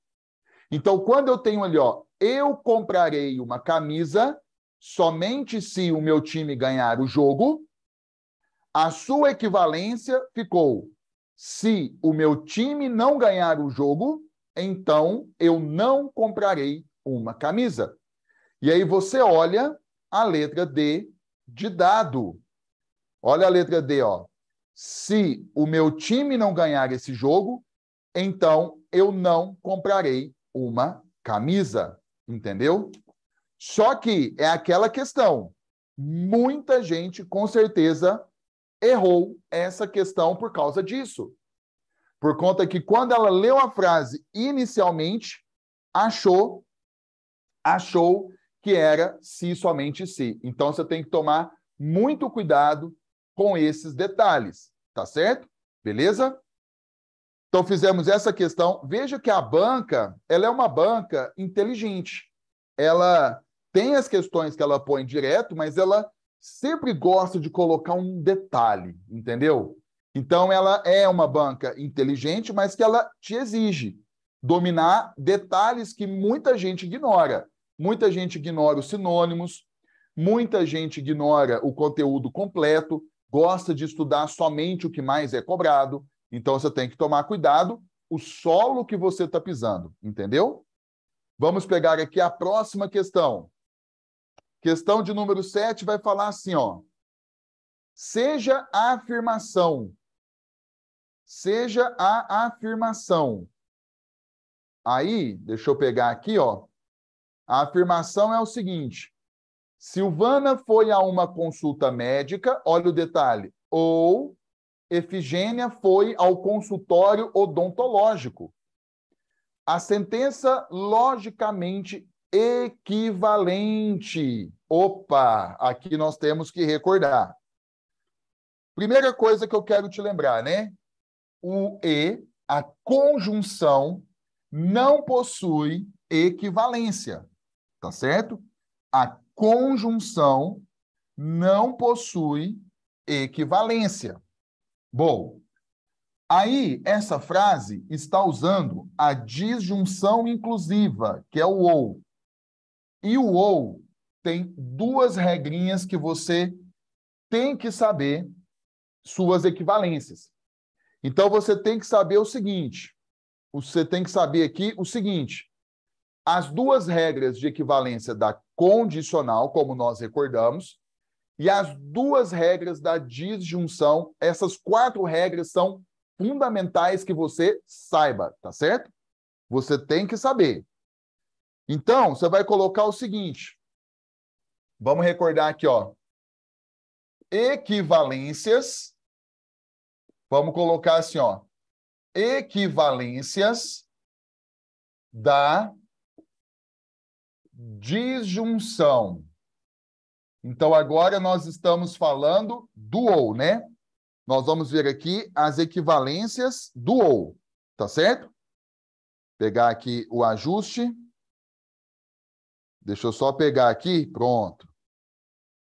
Então, quando eu tenho ali, ó, eu comprarei uma camisa somente se o meu time ganhar o jogo, a sua equivalência ficou se o meu time não ganhar o jogo, então eu não comprarei uma camisa. E aí você olha a letra D de dado. Olha a letra D, ó. Se o meu time não ganhar esse jogo, então eu não comprarei uma camisa. Entendeu? Só que é aquela questão. Muita gente, com certeza, errou essa questão por causa disso. Por conta que quando ela leu a frase inicialmente, achou achou que era se somente se. Então você tem que tomar muito cuidado com esses detalhes, tá certo? Beleza? Então fizemos essa questão. Veja que a banca, ela é uma banca inteligente. Ela tem as questões que ela põe direto, mas ela sempre gosta de colocar um detalhe, entendeu? Então, ela é uma banca inteligente, mas que ela te exige dominar detalhes que muita gente ignora. Muita gente ignora os sinônimos, muita gente ignora o conteúdo completo, gosta de estudar somente o que mais é cobrado. Então, você tem que tomar cuidado o solo que você está pisando, entendeu? Vamos pegar aqui a próxima questão. Questão de número 7 vai falar assim, ó. Seja a afirmação. Seja a afirmação. Aí, deixa eu pegar aqui, ó. A afirmação é o seguinte: Silvana foi a uma consulta médica, olha o detalhe, ou Efigênia foi ao consultório odontológico. A sentença logicamente equivalente. Opa, aqui nós temos que recordar. Primeira coisa que eu quero te lembrar, né? O E, a conjunção, não possui equivalência, tá certo? A conjunção não possui equivalência. Bom, aí essa frase está usando a disjunção inclusiva, que é o ou. E o ou tem duas regrinhas que você tem que saber suas equivalências. Então você tem que saber o seguinte, você tem que saber aqui o seguinte, as duas regras de equivalência da condicional, como nós recordamos, e as duas regras da disjunção, essas quatro regras são fundamentais que você saiba, tá certo? Você tem que saber. Então, você vai colocar o seguinte. Vamos recordar aqui, ó. Equivalências. Vamos colocar assim, ó. Equivalências da disjunção. Então, agora nós estamos falando do ou, né? Nós vamos ver aqui as equivalências do ou, tá certo? Pegar aqui o ajuste. Deixa eu só pegar aqui, pronto.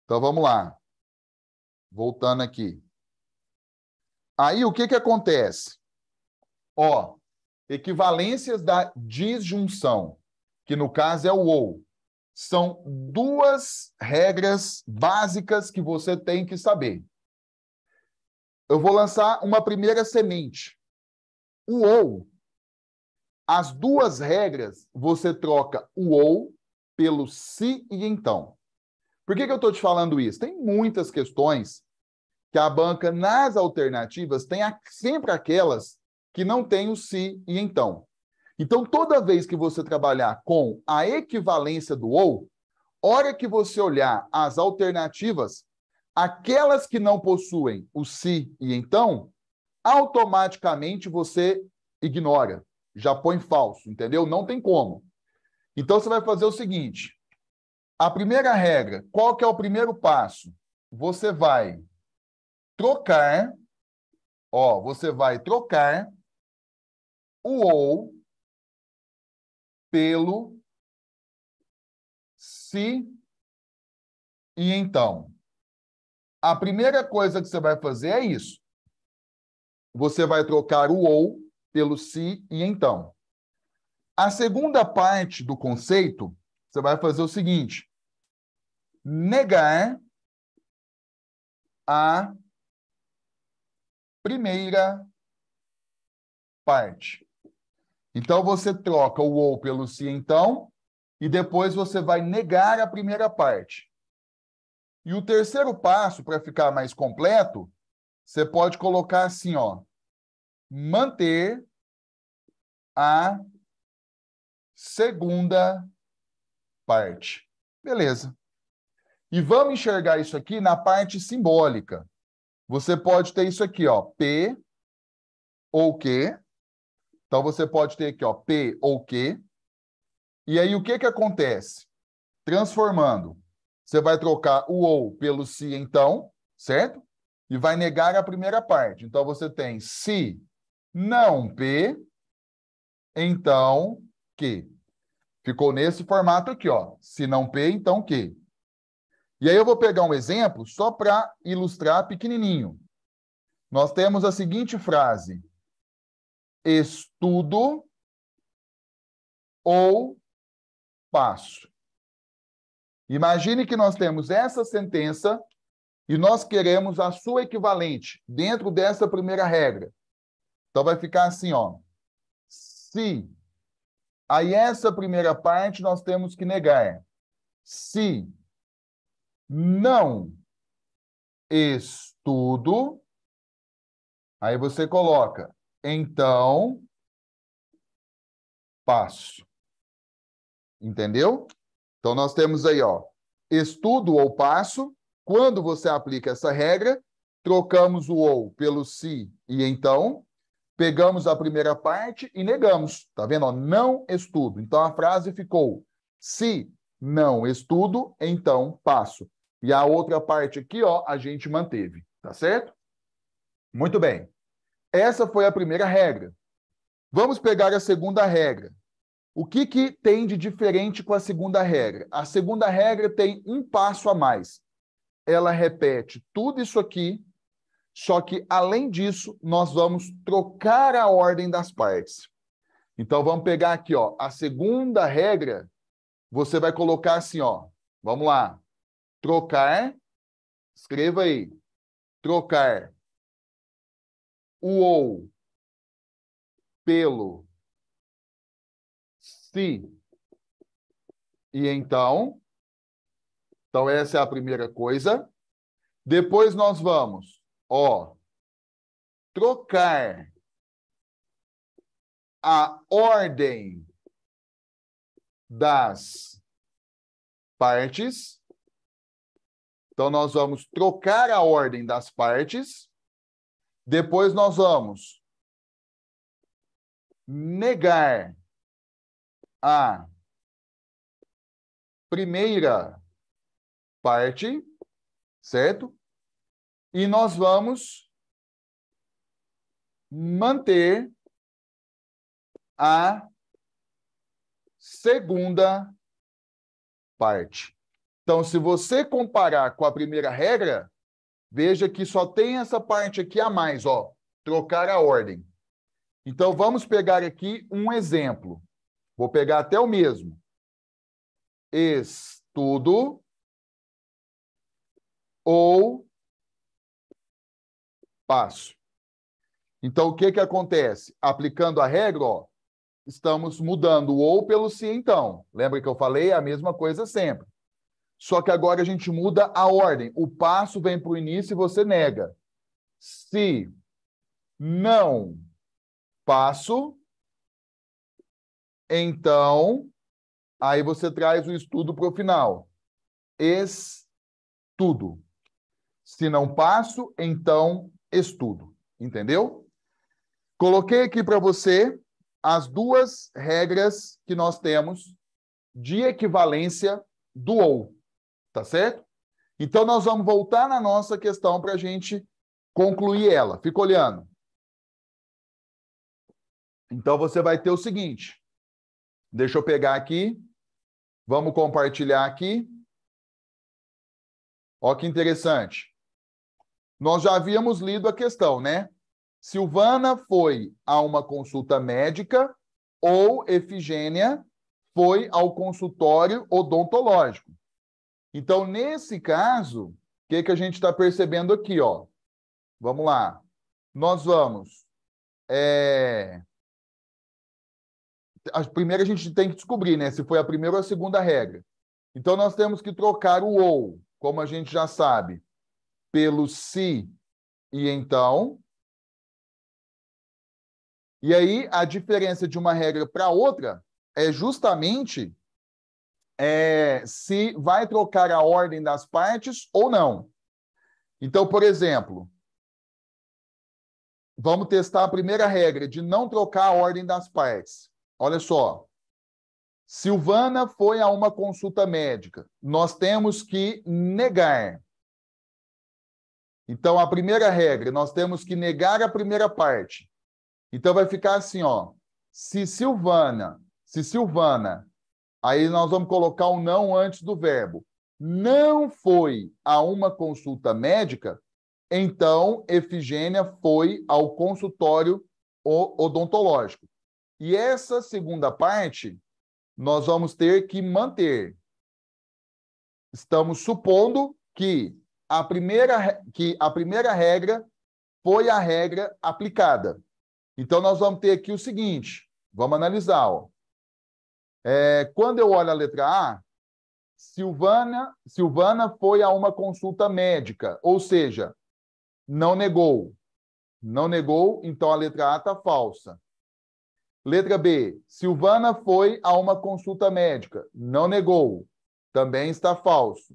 Então vamos lá. Voltando aqui. Aí o que que acontece? Ó, equivalências da disjunção, que no caso é o ou. São duas regras básicas que você tem que saber. Eu vou lançar uma primeira semente. O ou. As duas regras, você troca o ou pelo se e então. Por que, que eu estou te falando isso? Tem muitas questões que a banca, nas alternativas, tem sempre aquelas que não tem o se e então. Então, toda vez que você trabalhar com a equivalência do ou, hora que você olhar as alternativas, aquelas que não possuem o se e então, automaticamente você ignora, já põe falso, entendeu? Não tem como. Então você vai fazer o seguinte: a primeira regra, qual que é o primeiro passo? Você vai trocar, ó, você vai trocar o ou pelo se e então. A primeira coisa que você vai fazer é isso. Você vai trocar o ou pelo se e então. A segunda parte do conceito, você vai fazer o seguinte: negar a primeira parte. Então você troca o ou pelo se si, então e depois você vai negar a primeira parte. E o terceiro passo para ficar mais completo, você pode colocar assim, ó, manter a segunda parte. Beleza. E vamos enxergar isso aqui na parte simbólica. Você pode ter isso aqui, ó, P ou Q. Então você pode ter aqui, ó, P ou Q. E aí o que que acontece? Transformando, você vai trocar o ou pelo se então, certo? E vai negar a primeira parte. Então você tem se não P, então Q. Ficou nesse formato aqui, ó. Se não P, então Q. E aí eu vou pegar um exemplo só para ilustrar pequenininho. Nós temos a seguinte frase: estudo ou passo. Imagine que nós temos essa sentença e nós queremos a sua equivalente dentro dessa primeira regra. Então vai ficar assim, ó. Se Aí, essa primeira parte nós temos que negar. Se não estudo, aí você coloca, então, passo. Entendeu? Então, nós temos aí, ó, estudo ou passo. Quando você aplica essa regra, trocamos o ou pelo se e então, Pegamos a primeira parte e negamos. Tá vendo? Ó, não estudo. Então a frase ficou: se não estudo, então passo. E a outra parte aqui, ó, a gente manteve, tá certo? Muito bem. Essa foi a primeira regra. Vamos pegar a segunda regra. O que, que tem de diferente com a segunda regra? A segunda regra tem um passo a mais. Ela repete tudo isso aqui, só que, além disso, nós vamos trocar a ordem das partes. Então, vamos pegar aqui, ó, a segunda regra, você vai colocar assim, ó, vamos lá, trocar, escreva aí, trocar o ou pelo se. E então, então essa é a primeira coisa. Depois nós vamos Ó, trocar a ordem das partes. Então, nós vamos trocar a ordem das partes. Depois, nós vamos negar a primeira parte, certo? e nós vamos manter a segunda parte. Então, se você comparar com a primeira regra, veja que só tem essa parte aqui a mais, ó, trocar a ordem. Então, vamos pegar aqui um exemplo. Vou pegar até o mesmo. Estudo ou passo. Então, o que, que acontece? Aplicando a regra, ó, estamos mudando o ou pelo se então. Lembra que eu falei? a mesma coisa sempre. Só que agora a gente muda a ordem. O passo vem para o início e você nega. Se não passo, então, aí você traz o estudo para o final. Estudo. Se não passo, então estudo. Entendeu? Coloquei aqui para você as duas regras que nós temos de equivalência do ou, tá certo? Então, nós vamos voltar na nossa questão para a gente concluir ela. Fica olhando. Então, você vai ter o seguinte. Deixa eu pegar aqui. Vamos compartilhar aqui. Olha que interessante. Nós já havíamos lido a questão, né? Silvana foi a uma consulta médica ou Efigênia foi ao consultório odontológico. Então, nesse caso, o que, que a gente está percebendo aqui? Ó? Vamos lá. Nós vamos. É... A primeira a gente tem que descobrir, né? Se foi a primeira ou a segunda regra. Então, nós temos que trocar o ou, como a gente já sabe pelo se si, e então. E aí, a diferença de uma regra para outra é justamente é, se vai trocar a ordem das partes ou não. Então, por exemplo, vamos testar a primeira regra de não trocar a ordem das partes. Olha só. Silvana foi a uma consulta médica. Nós temos que negar então, a primeira regra, nós temos que negar a primeira parte. Então, vai ficar assim, ó. Se Silvana, se Silvana, aí nós vamos colocar o um não antes do verbo, não foi a uma consulta médica, então Efigênia foi ao consultório odontológico. E essa segunda parte, nós vamos ter que manter. Estamos supondo que a primeira, que a primeira regra foi a regra aplicada. Então, nós vamos ter aqui o seguinte: vamos analisar. Ó. É, quando eu olho a letra A, Silvana, Silvana foi a uma consulta médica, ou seja, não negou. Não negou, então a letra A está falsa. Letra B, Silvana foi a uma consulta médica, não negou, também está falso.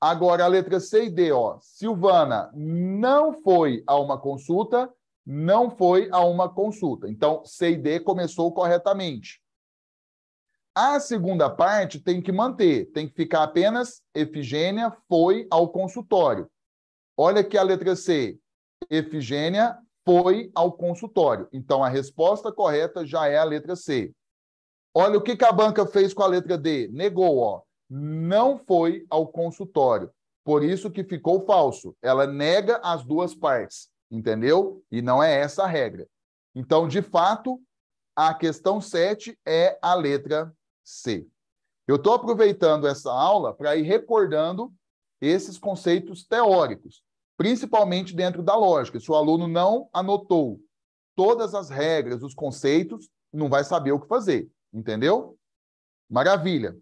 Agora, a letra C e D, ó. Silvana não foi a uma consulta, não foi a uma consulta. Então, C e D começou corretamente. A segunda parte tem que manter, tem que ficar apenas Efigênia foi ao consultório. Olha aqui a letra C. Efigênia foi ao consultório. Então, a resposta correta já é a letra C. Olha o que, que a banca fez com a letra D. Negou, ó não foi ao consultório. Por isso que ficou falso. Ela nega as duas partes, entendeu? E não é essa a regra. Então, de fato, a questão 7 é a letra C. Eu estou aproveitando essa aula para ir recordando esses conceitos teóricos, principalmente dentro da lógica. Se o aluno não anotou todas as regras, os conceitos, não vai saber o que fazer, entendeu? Maravilha.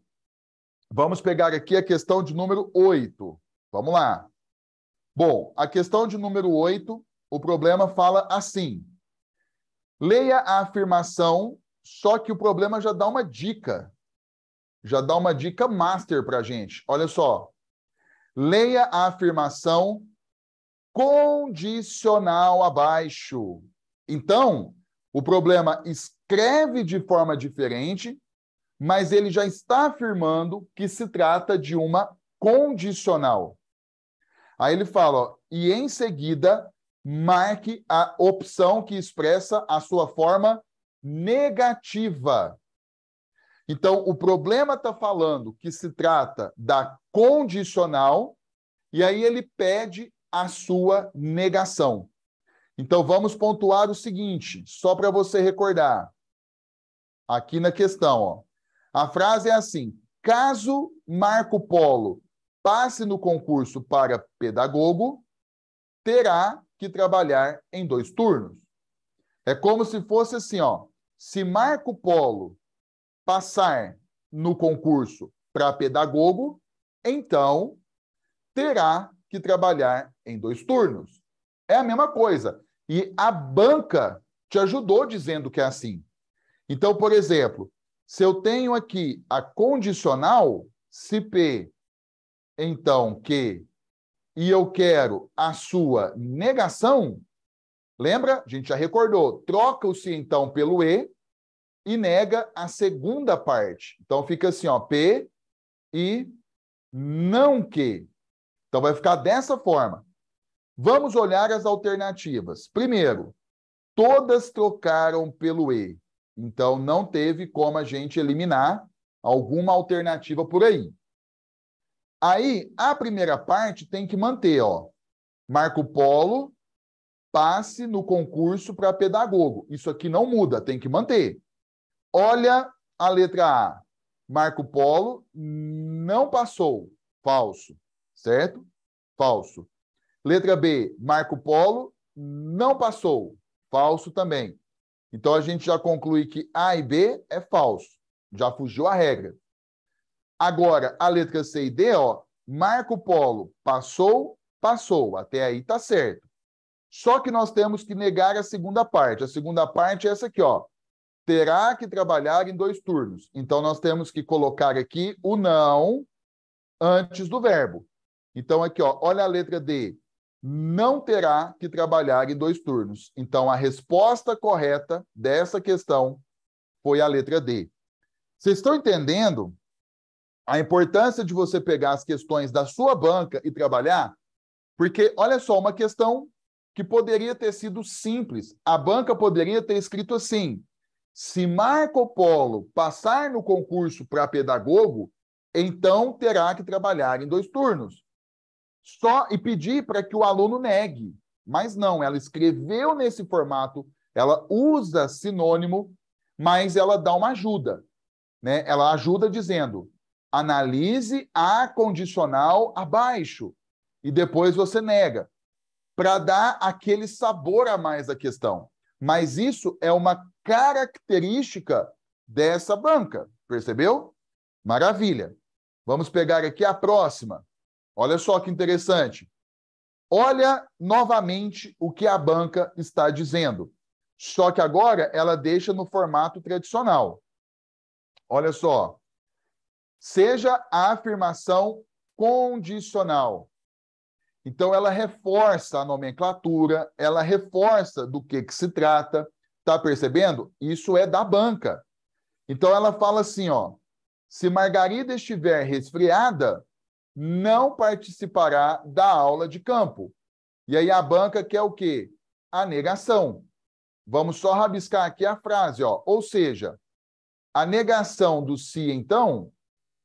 Vamos pegar aqui a questão de número 8. Vamos lá. Bom, a questão de número 8, o problema fala assim. Leia a afirmação, só que o problema já dá uma dica. Já dá uma dica master para gente. Olha só. Leia a afirmação condicional abaixo. Então, o problema escreve de forma diferente mas ele já está afirmando que se trata de uma condicional. Aí ele fala, ó, e em seguida, marque a opção que expressa a sua forma negativa. Então, o problema está falando que se trata da condicional, e aí ele pede a sua negação. Então, vamos pontuar o seguinte, só para você recordar. Aqui na questão, ó. A frase é assim: caso Marco Polo passe no concurso para pedagogo, terá que trabalhar em dois turnos. É como se fosse assim, ó. Se Marco Polo passar no concurso para pedagogo, então terá que trabalhar em dois turnos. É a mesma coisa. E a banca te ajudou dizendo que é assim. Então, por exemplo, se eu tenho aqui a condicional, se P, então que, e eu quero a sua negação, lembra? A gente já recordou. Troca-se o então pelo E e nega a segunda parte. Então fica assim, ó, P e não que. Então vai ficar dessa forma. Vamos olhar as alternativas. Primeiro, todas trocaram pelo E. Então, não teve como a gente eliminar alguma alternativa por aí. Aí, a primeira parte tem que manter, ó. Marco Polo, passe no concurso para pedagogo. Isso aqui não muda, tem que manter. Olha a letra A. Marco Polo não passou. Falso. Certo? Falso. Letra B. Marco Polo não passou. Falso também. Então a gente já conclui que A e B é falso. Já fugiu a regra. Agora, a letra C e D, ó, Marco Polo passou, passou. Até aí tá certo. Só que nós temos que negar a segunda parte. A segunda parte é essa aqui, ó. Terá que trabalhar em dois turnos. Então nós temos que colocar aqui o não antes do verbo. Então aqui, ó, olha a letra D não terá que trabalhar em dois turnos. Então, a resposta correta dessa questão foi a letra D. Vocês estão entendendo a importância de você pegar as questões da sua banca e trabalhar? Porque, olha só, uma questão que poderia ter sido simples. A banca poderia ter escrito assim: se Marco Polo passar no concurso para pedagogo, então terá que trabalhar em dois turnos só e pedir para que o aluno negue. Mas não, ela escreveu nesse formato, ela usa sinônimo, mas ela dá uma ajuda. Né? Ela ajuda dizendo: analise a condicional abaixo e depois você nega, para dar aquele sabor a mais à questão. Mas isso é uma característica dessa banca, percebeu? Maravilha. Vamos pegar aqui a próxima. Olha só que interessante. Olha novamente o que a banca está dizendo. Só que agora ela deixa no formato tradicional. Olha só. Seja a afirmação condicional. Então, ela reforça a nomenclatura, ela reforça do que, que se trata. Tá percebendo? Isso é da banca. Então, ela fala assim, ó. Se Margarida estiver resfriada, não participará da aula de campo. E aí a banca quer o quê? A negação. Vamos só rabiscar aqui a frase, ó. Ou seja, a negação do se, então, o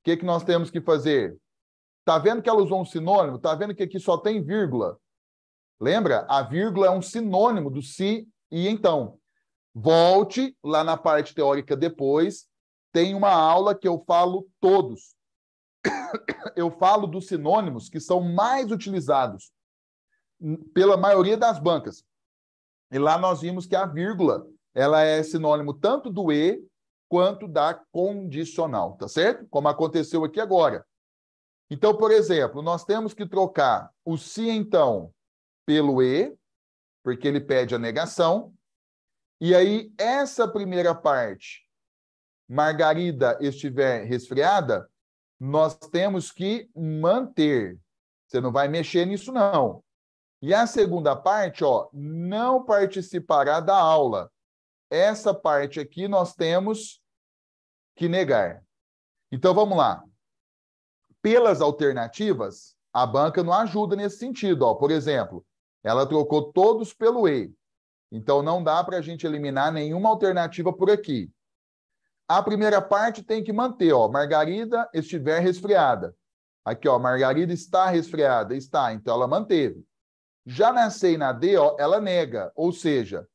que, que nós temos que fazer? Tá vendo que ela usou um sinônimo? Tá vendo que aqui só tem vírgula? Lembra? A vírgula é um sinônimo do se e então. Volte lá na parte teórica depois. Tem uma aula que eu falo todos, eu falo dos sinônimos que são mais utilizados pela maioria das bancas. E lá nós vimos que a vírgula, ela é sinônimo tanto do e quanto da condicional, tá certo? Como aconteceu aqui agora. Então, por exemplo, nós temos que trocar o se então pelo e, porque ele pede a negação. E aí essa primeira parte, Margarida estiver resfriada, nós temos que manter. Você não vai mexer nisso, não. E a segunda parte, ó, não participará da aula. Essa parte aqui nós temos que negar. Então vamos lá. Pelas alternativas, a banca não ajuda nesse sentido. Ó. Por exemplo, ela trocou todos pelo E. Então não dá para a gente eliminar nenhuma alternativa por aqui. A primeira parte tem que manter, ó, Margarida estiver resfriada. Aqui, ó, Margarida está resfriada, está, então ela manteve. Já na C e na D, ó, ela nega, ou seja,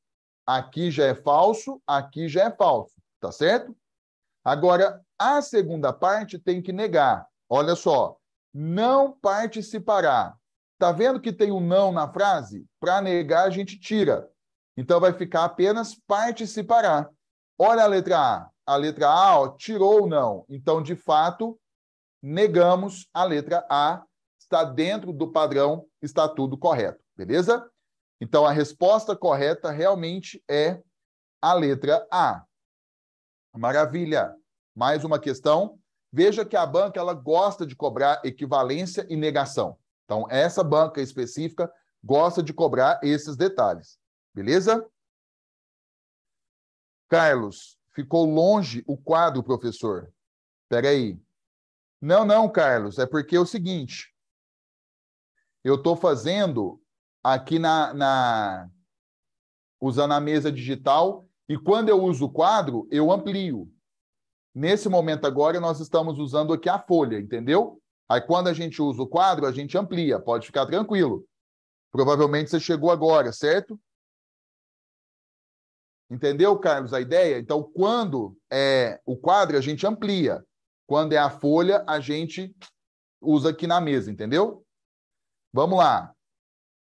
aqui já é falso, aqui já é falso, tá certo? Agora, a segunda parte tem que negar. Olha só, não participará. Tá vendo que tem um não na frase? Para negar, a gente tira. Então vai ficar apenas participará. Olha a letra A a letra A, ó, tirou não. Então, de fato, negamos a letra A, está dentro do padrão, está tudo correto, beleza? Então, a resposta correta realmente é a letra A. Maravilha. Mais uma questão. Veja que a banca ela gosta de cobrar equivalência e negação. Então, essa banca específica gosta de cobrar esses detalhes. Beleza? Carlos, Ficou longe o quadro, professor. Espera aí. Não, não, Carlos, é porque é o seguinte. Eu estou fazendo aqui na, na. usando a mesa digital, e quando eu uso o quadro, eu amplio. Nesse momento agora, nós estamos usando aqui a folha, entendeu? Aí quando a gente usa o quadro, a gente amplia, pode ficar tranquilo. Provavelmente você chegou agora, certo? Entendeu, Carlos, a ideia? Então, quando é o quadro, a gente amplia. Quando é a folha, a gente usa aqui na mesa, entendeu? Vamos lá.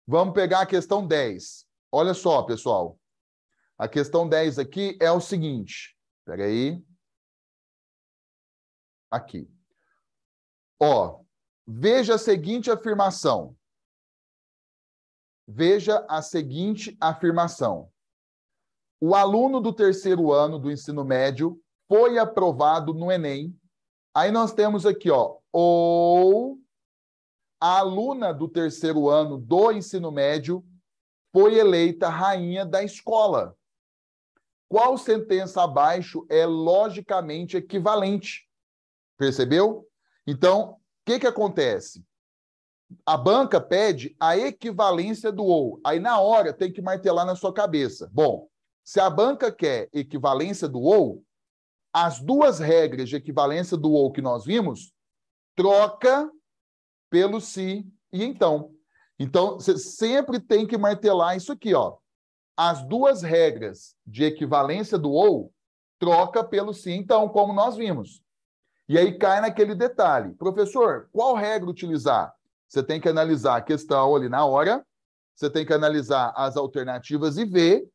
Vamos pegar a questão 10. Olha só, pessoal. A questão 10 aqui é o seguinte. Pega aí. Aqui. Ó, veja a seguinte afirmação. Veja a seguinte afirmação o aluno do terceiro ano do ensino médio foi aprovado no Enem. Aí nós temos aqui, ó, ou a aluna do terceiro ano do ensino médio foi eleita rainha da escola. Qual sentença abaixo é logicamente equivalente? Percebeu? Então, o que, que acontece? A banca pede a equivalência do ou. Aí, na hora, tem que martelar na sua cabeça. Bom, se a banca quer equivalência do OU, as duas regras de equivalência do OU que nós vimos, troca pelo se e então. Então, você sempre tem que martelar isso aqui, ó. As duas regras de equivalência do OU, troca pelo se então, como nós vimos. E aí cai naquele detalhe. Professor, qual regra utilizar? Você tem que analisar a questão ali na hora, você tem que analisar as alternativas e ver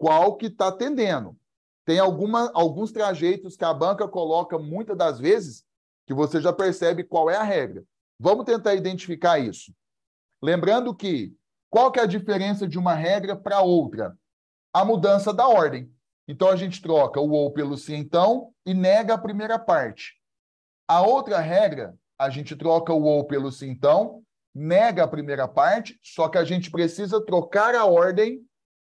qual que está atendendo. Tem alguma, alguns trajeitos que a banca coloca muitas das vezes que você já percebe qual é a regra. Vamos tentar identificar isso. Lembrando que qual que é a diferença de uma regra para outra? A mudança da ordem. Então a gente troca o ou pelo se então e nega a primeira parte. A outra regra, a gente troca o ou pelo se então, nega a primeira parte, só que a gente precisa trocar a ordem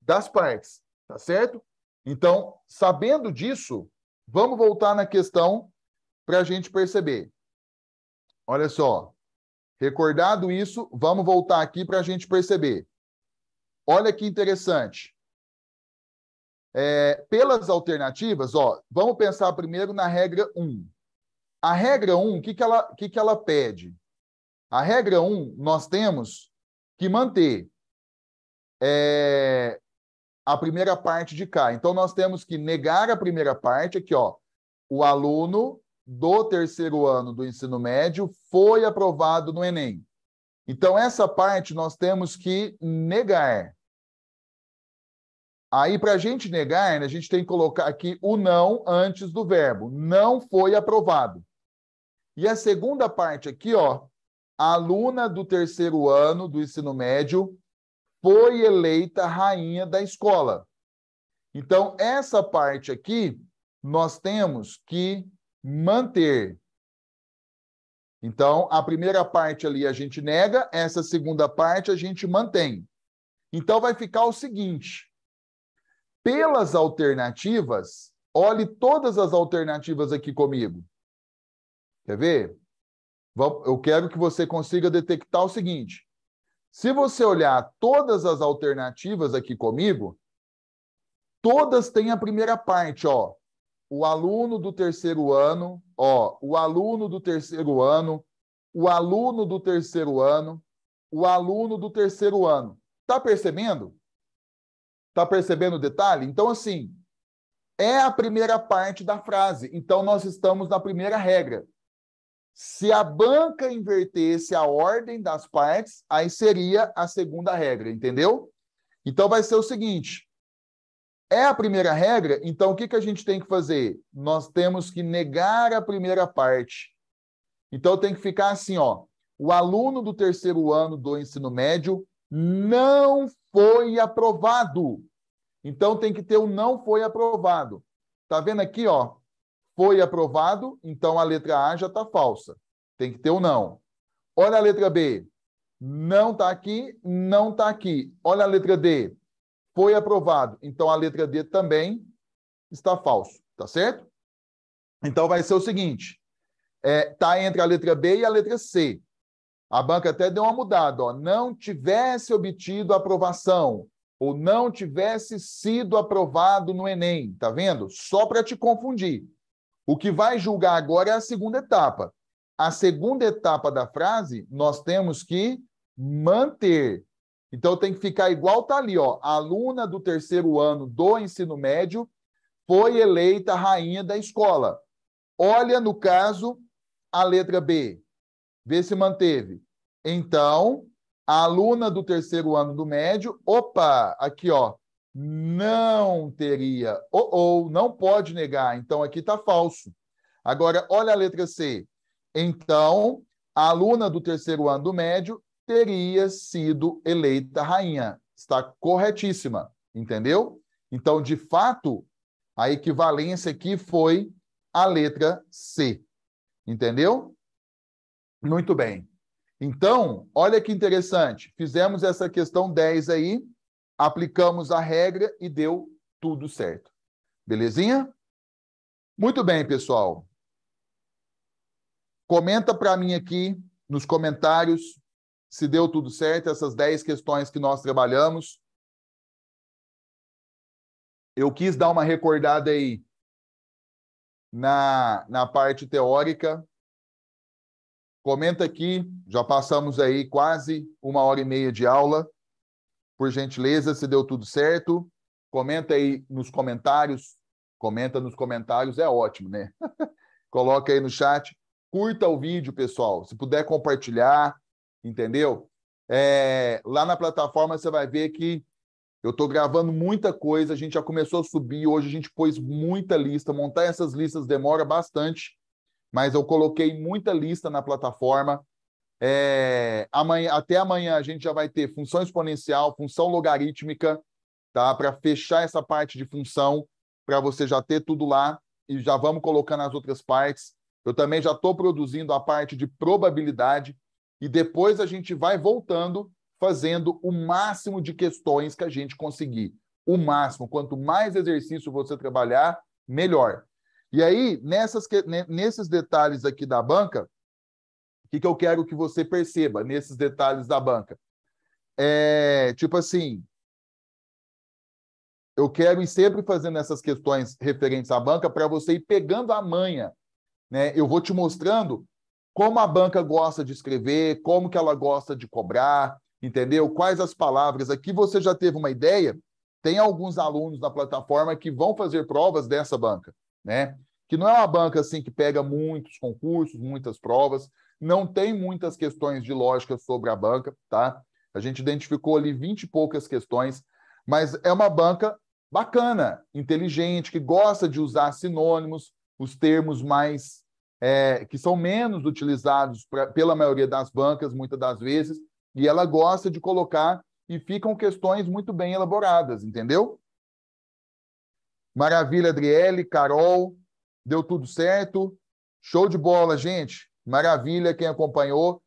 das partes. Tá certo? Então, sabendo disso, vamos voltar na questão para a gente perceber. Olha só. Recordado isso, vamos voltar aqui para a gente perceber. Olha que interessante. É, pelas alternativas, ó, vamos pensar primeiro na regra 1. A regra 1, o que, que, ela, que, que ela pede? A regra 1, nós temos que manter é, a primeira parte de cá. Então, nós temos que negar a primeira parte aqui, ó. O aluno do terceiro ano do ensino médio foi aprovado no Enem. Então, essa parte nós temos que negar. Aí, para a gente negar, né, a gente tem que colocar aqui o não antes do verbo. Não foi aprovado. E a segunda parte aqui, ó, a aluna do terceiro ano do ensino médio foi eleita rainha da escola. Então, essa parte aqui, nós temos que manter. Então, a primeira parte ali a gente nega, essa segunda parte a gente mantém. Então, vai ficar o seguinte: pelas alternativas, olhe todas as alternativas aqui comigo. Quer ver? Eu quero que você consiga detectar o seguinte: se você olhar todas as alternativas aqui comigo, todas têm a primeira parte, ó. O aluno do terceiro ano, ó, o aluno do terceiro ano, o aluno do terceiro ano, o aluno do terceiro ano. Tá percebendo? Tá percebendo o detalhe? Então assim, é a primeira parte da frase. Então nós estamos na primeira regra. Se a banca invertesse a ordem das partes, aí seria a segunda regra, entendeu? Então vai ser o seguinte: é a primeira regra, então o que, que a gente tem que fazer? Nós temos que negar a primeira parte. Então tem que ficar assim, ó. O aluno do terceiro ano do ensino médio não foi aprovado. Então tem que ter o não foi aprovado. Tá vendo aqui, ó? Foi aprovado, então a letra A já está falsa. Tem que ter o um não. Olha a letra B. Não está aqui, não está aqui. Olha a letra D. Foi aprovado. Então a letra D também está falso. Tá certo? Então vai ser o seguinte: é, tá entre a letra B e a letra C. A banca até deu uma mudada, ó. Não tivesse obtido aprovação ou não tivesse sido aprovado no Enem, tá vendo? Só para te confundir. O que vai julgar agora é a segunda etapa. A segunda etapa da frase, nós temos que manter. Então tem que ficar igual tá ali, ó. A aluna do terceiro ano do ensino médio foi eleita rainha da escola. Olha no caso a letra B. Vê se manteve. Então, a aluna do terceiro ano do médio, opa, aqui ó, não teria. Ou, ou não pode negar. Então aqui está falso. Agora, olha a letra C. Então, a aluna do terceiro ano do médio teria sido eleita rainha. Está corretíssima, entendeu? Então, de fato, a equivalência aqui foi a letra C. Entendeu? Muito bem. Então, olha que interessante. Fizemos essa questão 10 aí aplicamos a regra e deu tudo certo. Belezinha? Muito bem, pessoal. Comenta para mim aqui nos comentários se deu tudo certo essas 10 questões que nós trabalhamos. Eu quis dar uma recordada aí na, na parte teórica. Comenta aqui, já passamos aí quase uma hora e meia de aula por gentileza, se deu tudo certo. Comenta aí nos comentários. Comenta nos comentários, é ótimo, né? Coloca aí no chat. Curta o vídeo, pessoal. Se puder compartilhar, entendeu? É, lá na plataforma você vai ver que eu estou gravando muita coisa, a gente já começou a subir, hoje a gente pôs muita lista. Montar essas listas demora bastante, mas eu coloquei muita lista na plataforma. É, amanhã, até amanhã a gente já vai ter função exponencial, função logarítmica, tá? Para fechar essa parte de função, para você já ter tudo lá e já vamos colocando as outras partes. Eu também já estou produzindo a parte de probabilidade e depois a gente vai voltando fazendo o máximo de questões que a gente conseguir. O máximo. Quanto mais exercício você trabalhar, melhor. E aí, nessas, nesses detalhes aqui da banca, o que, que eu quero que você perceba nesses detalhes da banca? É, tipo assim, eu quero ir sempre fazendo essas questões referentes à banca para você ir pegando a manha. Né? Eu vou te mostrando como a banca gosta de escrever, como que ela gosta de cobrar, entendeu? Quais as palavras. Aqui você já teve uma ideia. Tem alguns alunos na plataforma que vão fazer provas dessa banca, né? Que não é uma banca assim que pega muitos concursos, muitas provas, não tem muitas questões de lógica sobre a banca, tá? A gente identificou ali 20 e poucas questões, mas é uma banca bacana, inteligente, que gosta de usar sinônimos, os termos mais é, que são menos utilizados pra, pela maioria das bancas, muitas das vezes, e ela gosta de colocar e ficam questões muito bem elaboradas, entendeu? Maravilha, Adriele, Carol, deu tudo certo. Show de bola, gente. Maravilha quem acompanhou.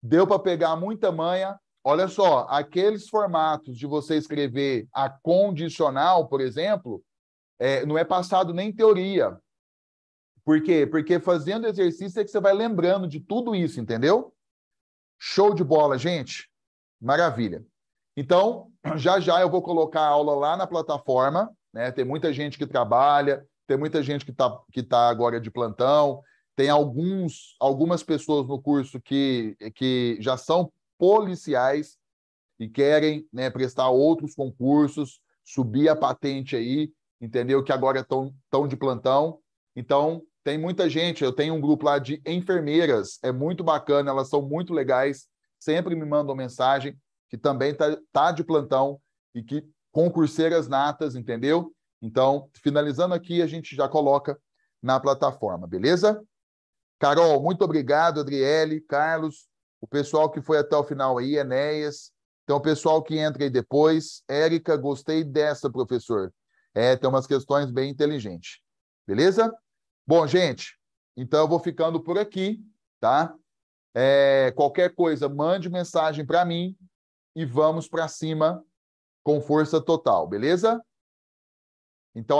Deu para pegar muita manha. Olha só, aqueles formatos de você escrever a condicional, por exemplo, é, não é passado nem teoria. Por quê? Porque fazendo exercício é que você vai lembrando de tudo isso, entendeu? Show de bola, gente. Maravilha. Então, já já eu vou colocar a aula lá na plataforma. Né? Tem muita gente que trabalha, tem muita gente que está que tá agora de plantão, tem alguns, algumas pessoas no curso que, que já são policiais e querem né, prestar outros concursos, subir a patente aí, entendeu? Que agora estão tão de plantão. Então, tem muita gente. Eu tenho um grupo lá de enfermeiras, é muito bacana, elas são muito legais, sempre me mandam mensagem, que também tá, tá de plantão e que concurseiras natas, entendeu? Então, finalizando aqui, a gente já coloca na plataforma, beleza? Carol, muito obrigado, Adriele, Carlos, o pessoal que foi até o final aí, Enéas. Então, o pessoal que entra aí depois. Érica, gostei dessa, professor. É, tem umas questões bem inteligentes. Beleza? Bom, gente, então eu vou ficando por aqui, tá? É, qualquer coisa, mande mensagem para mim e vamos para cima com força total, beleza?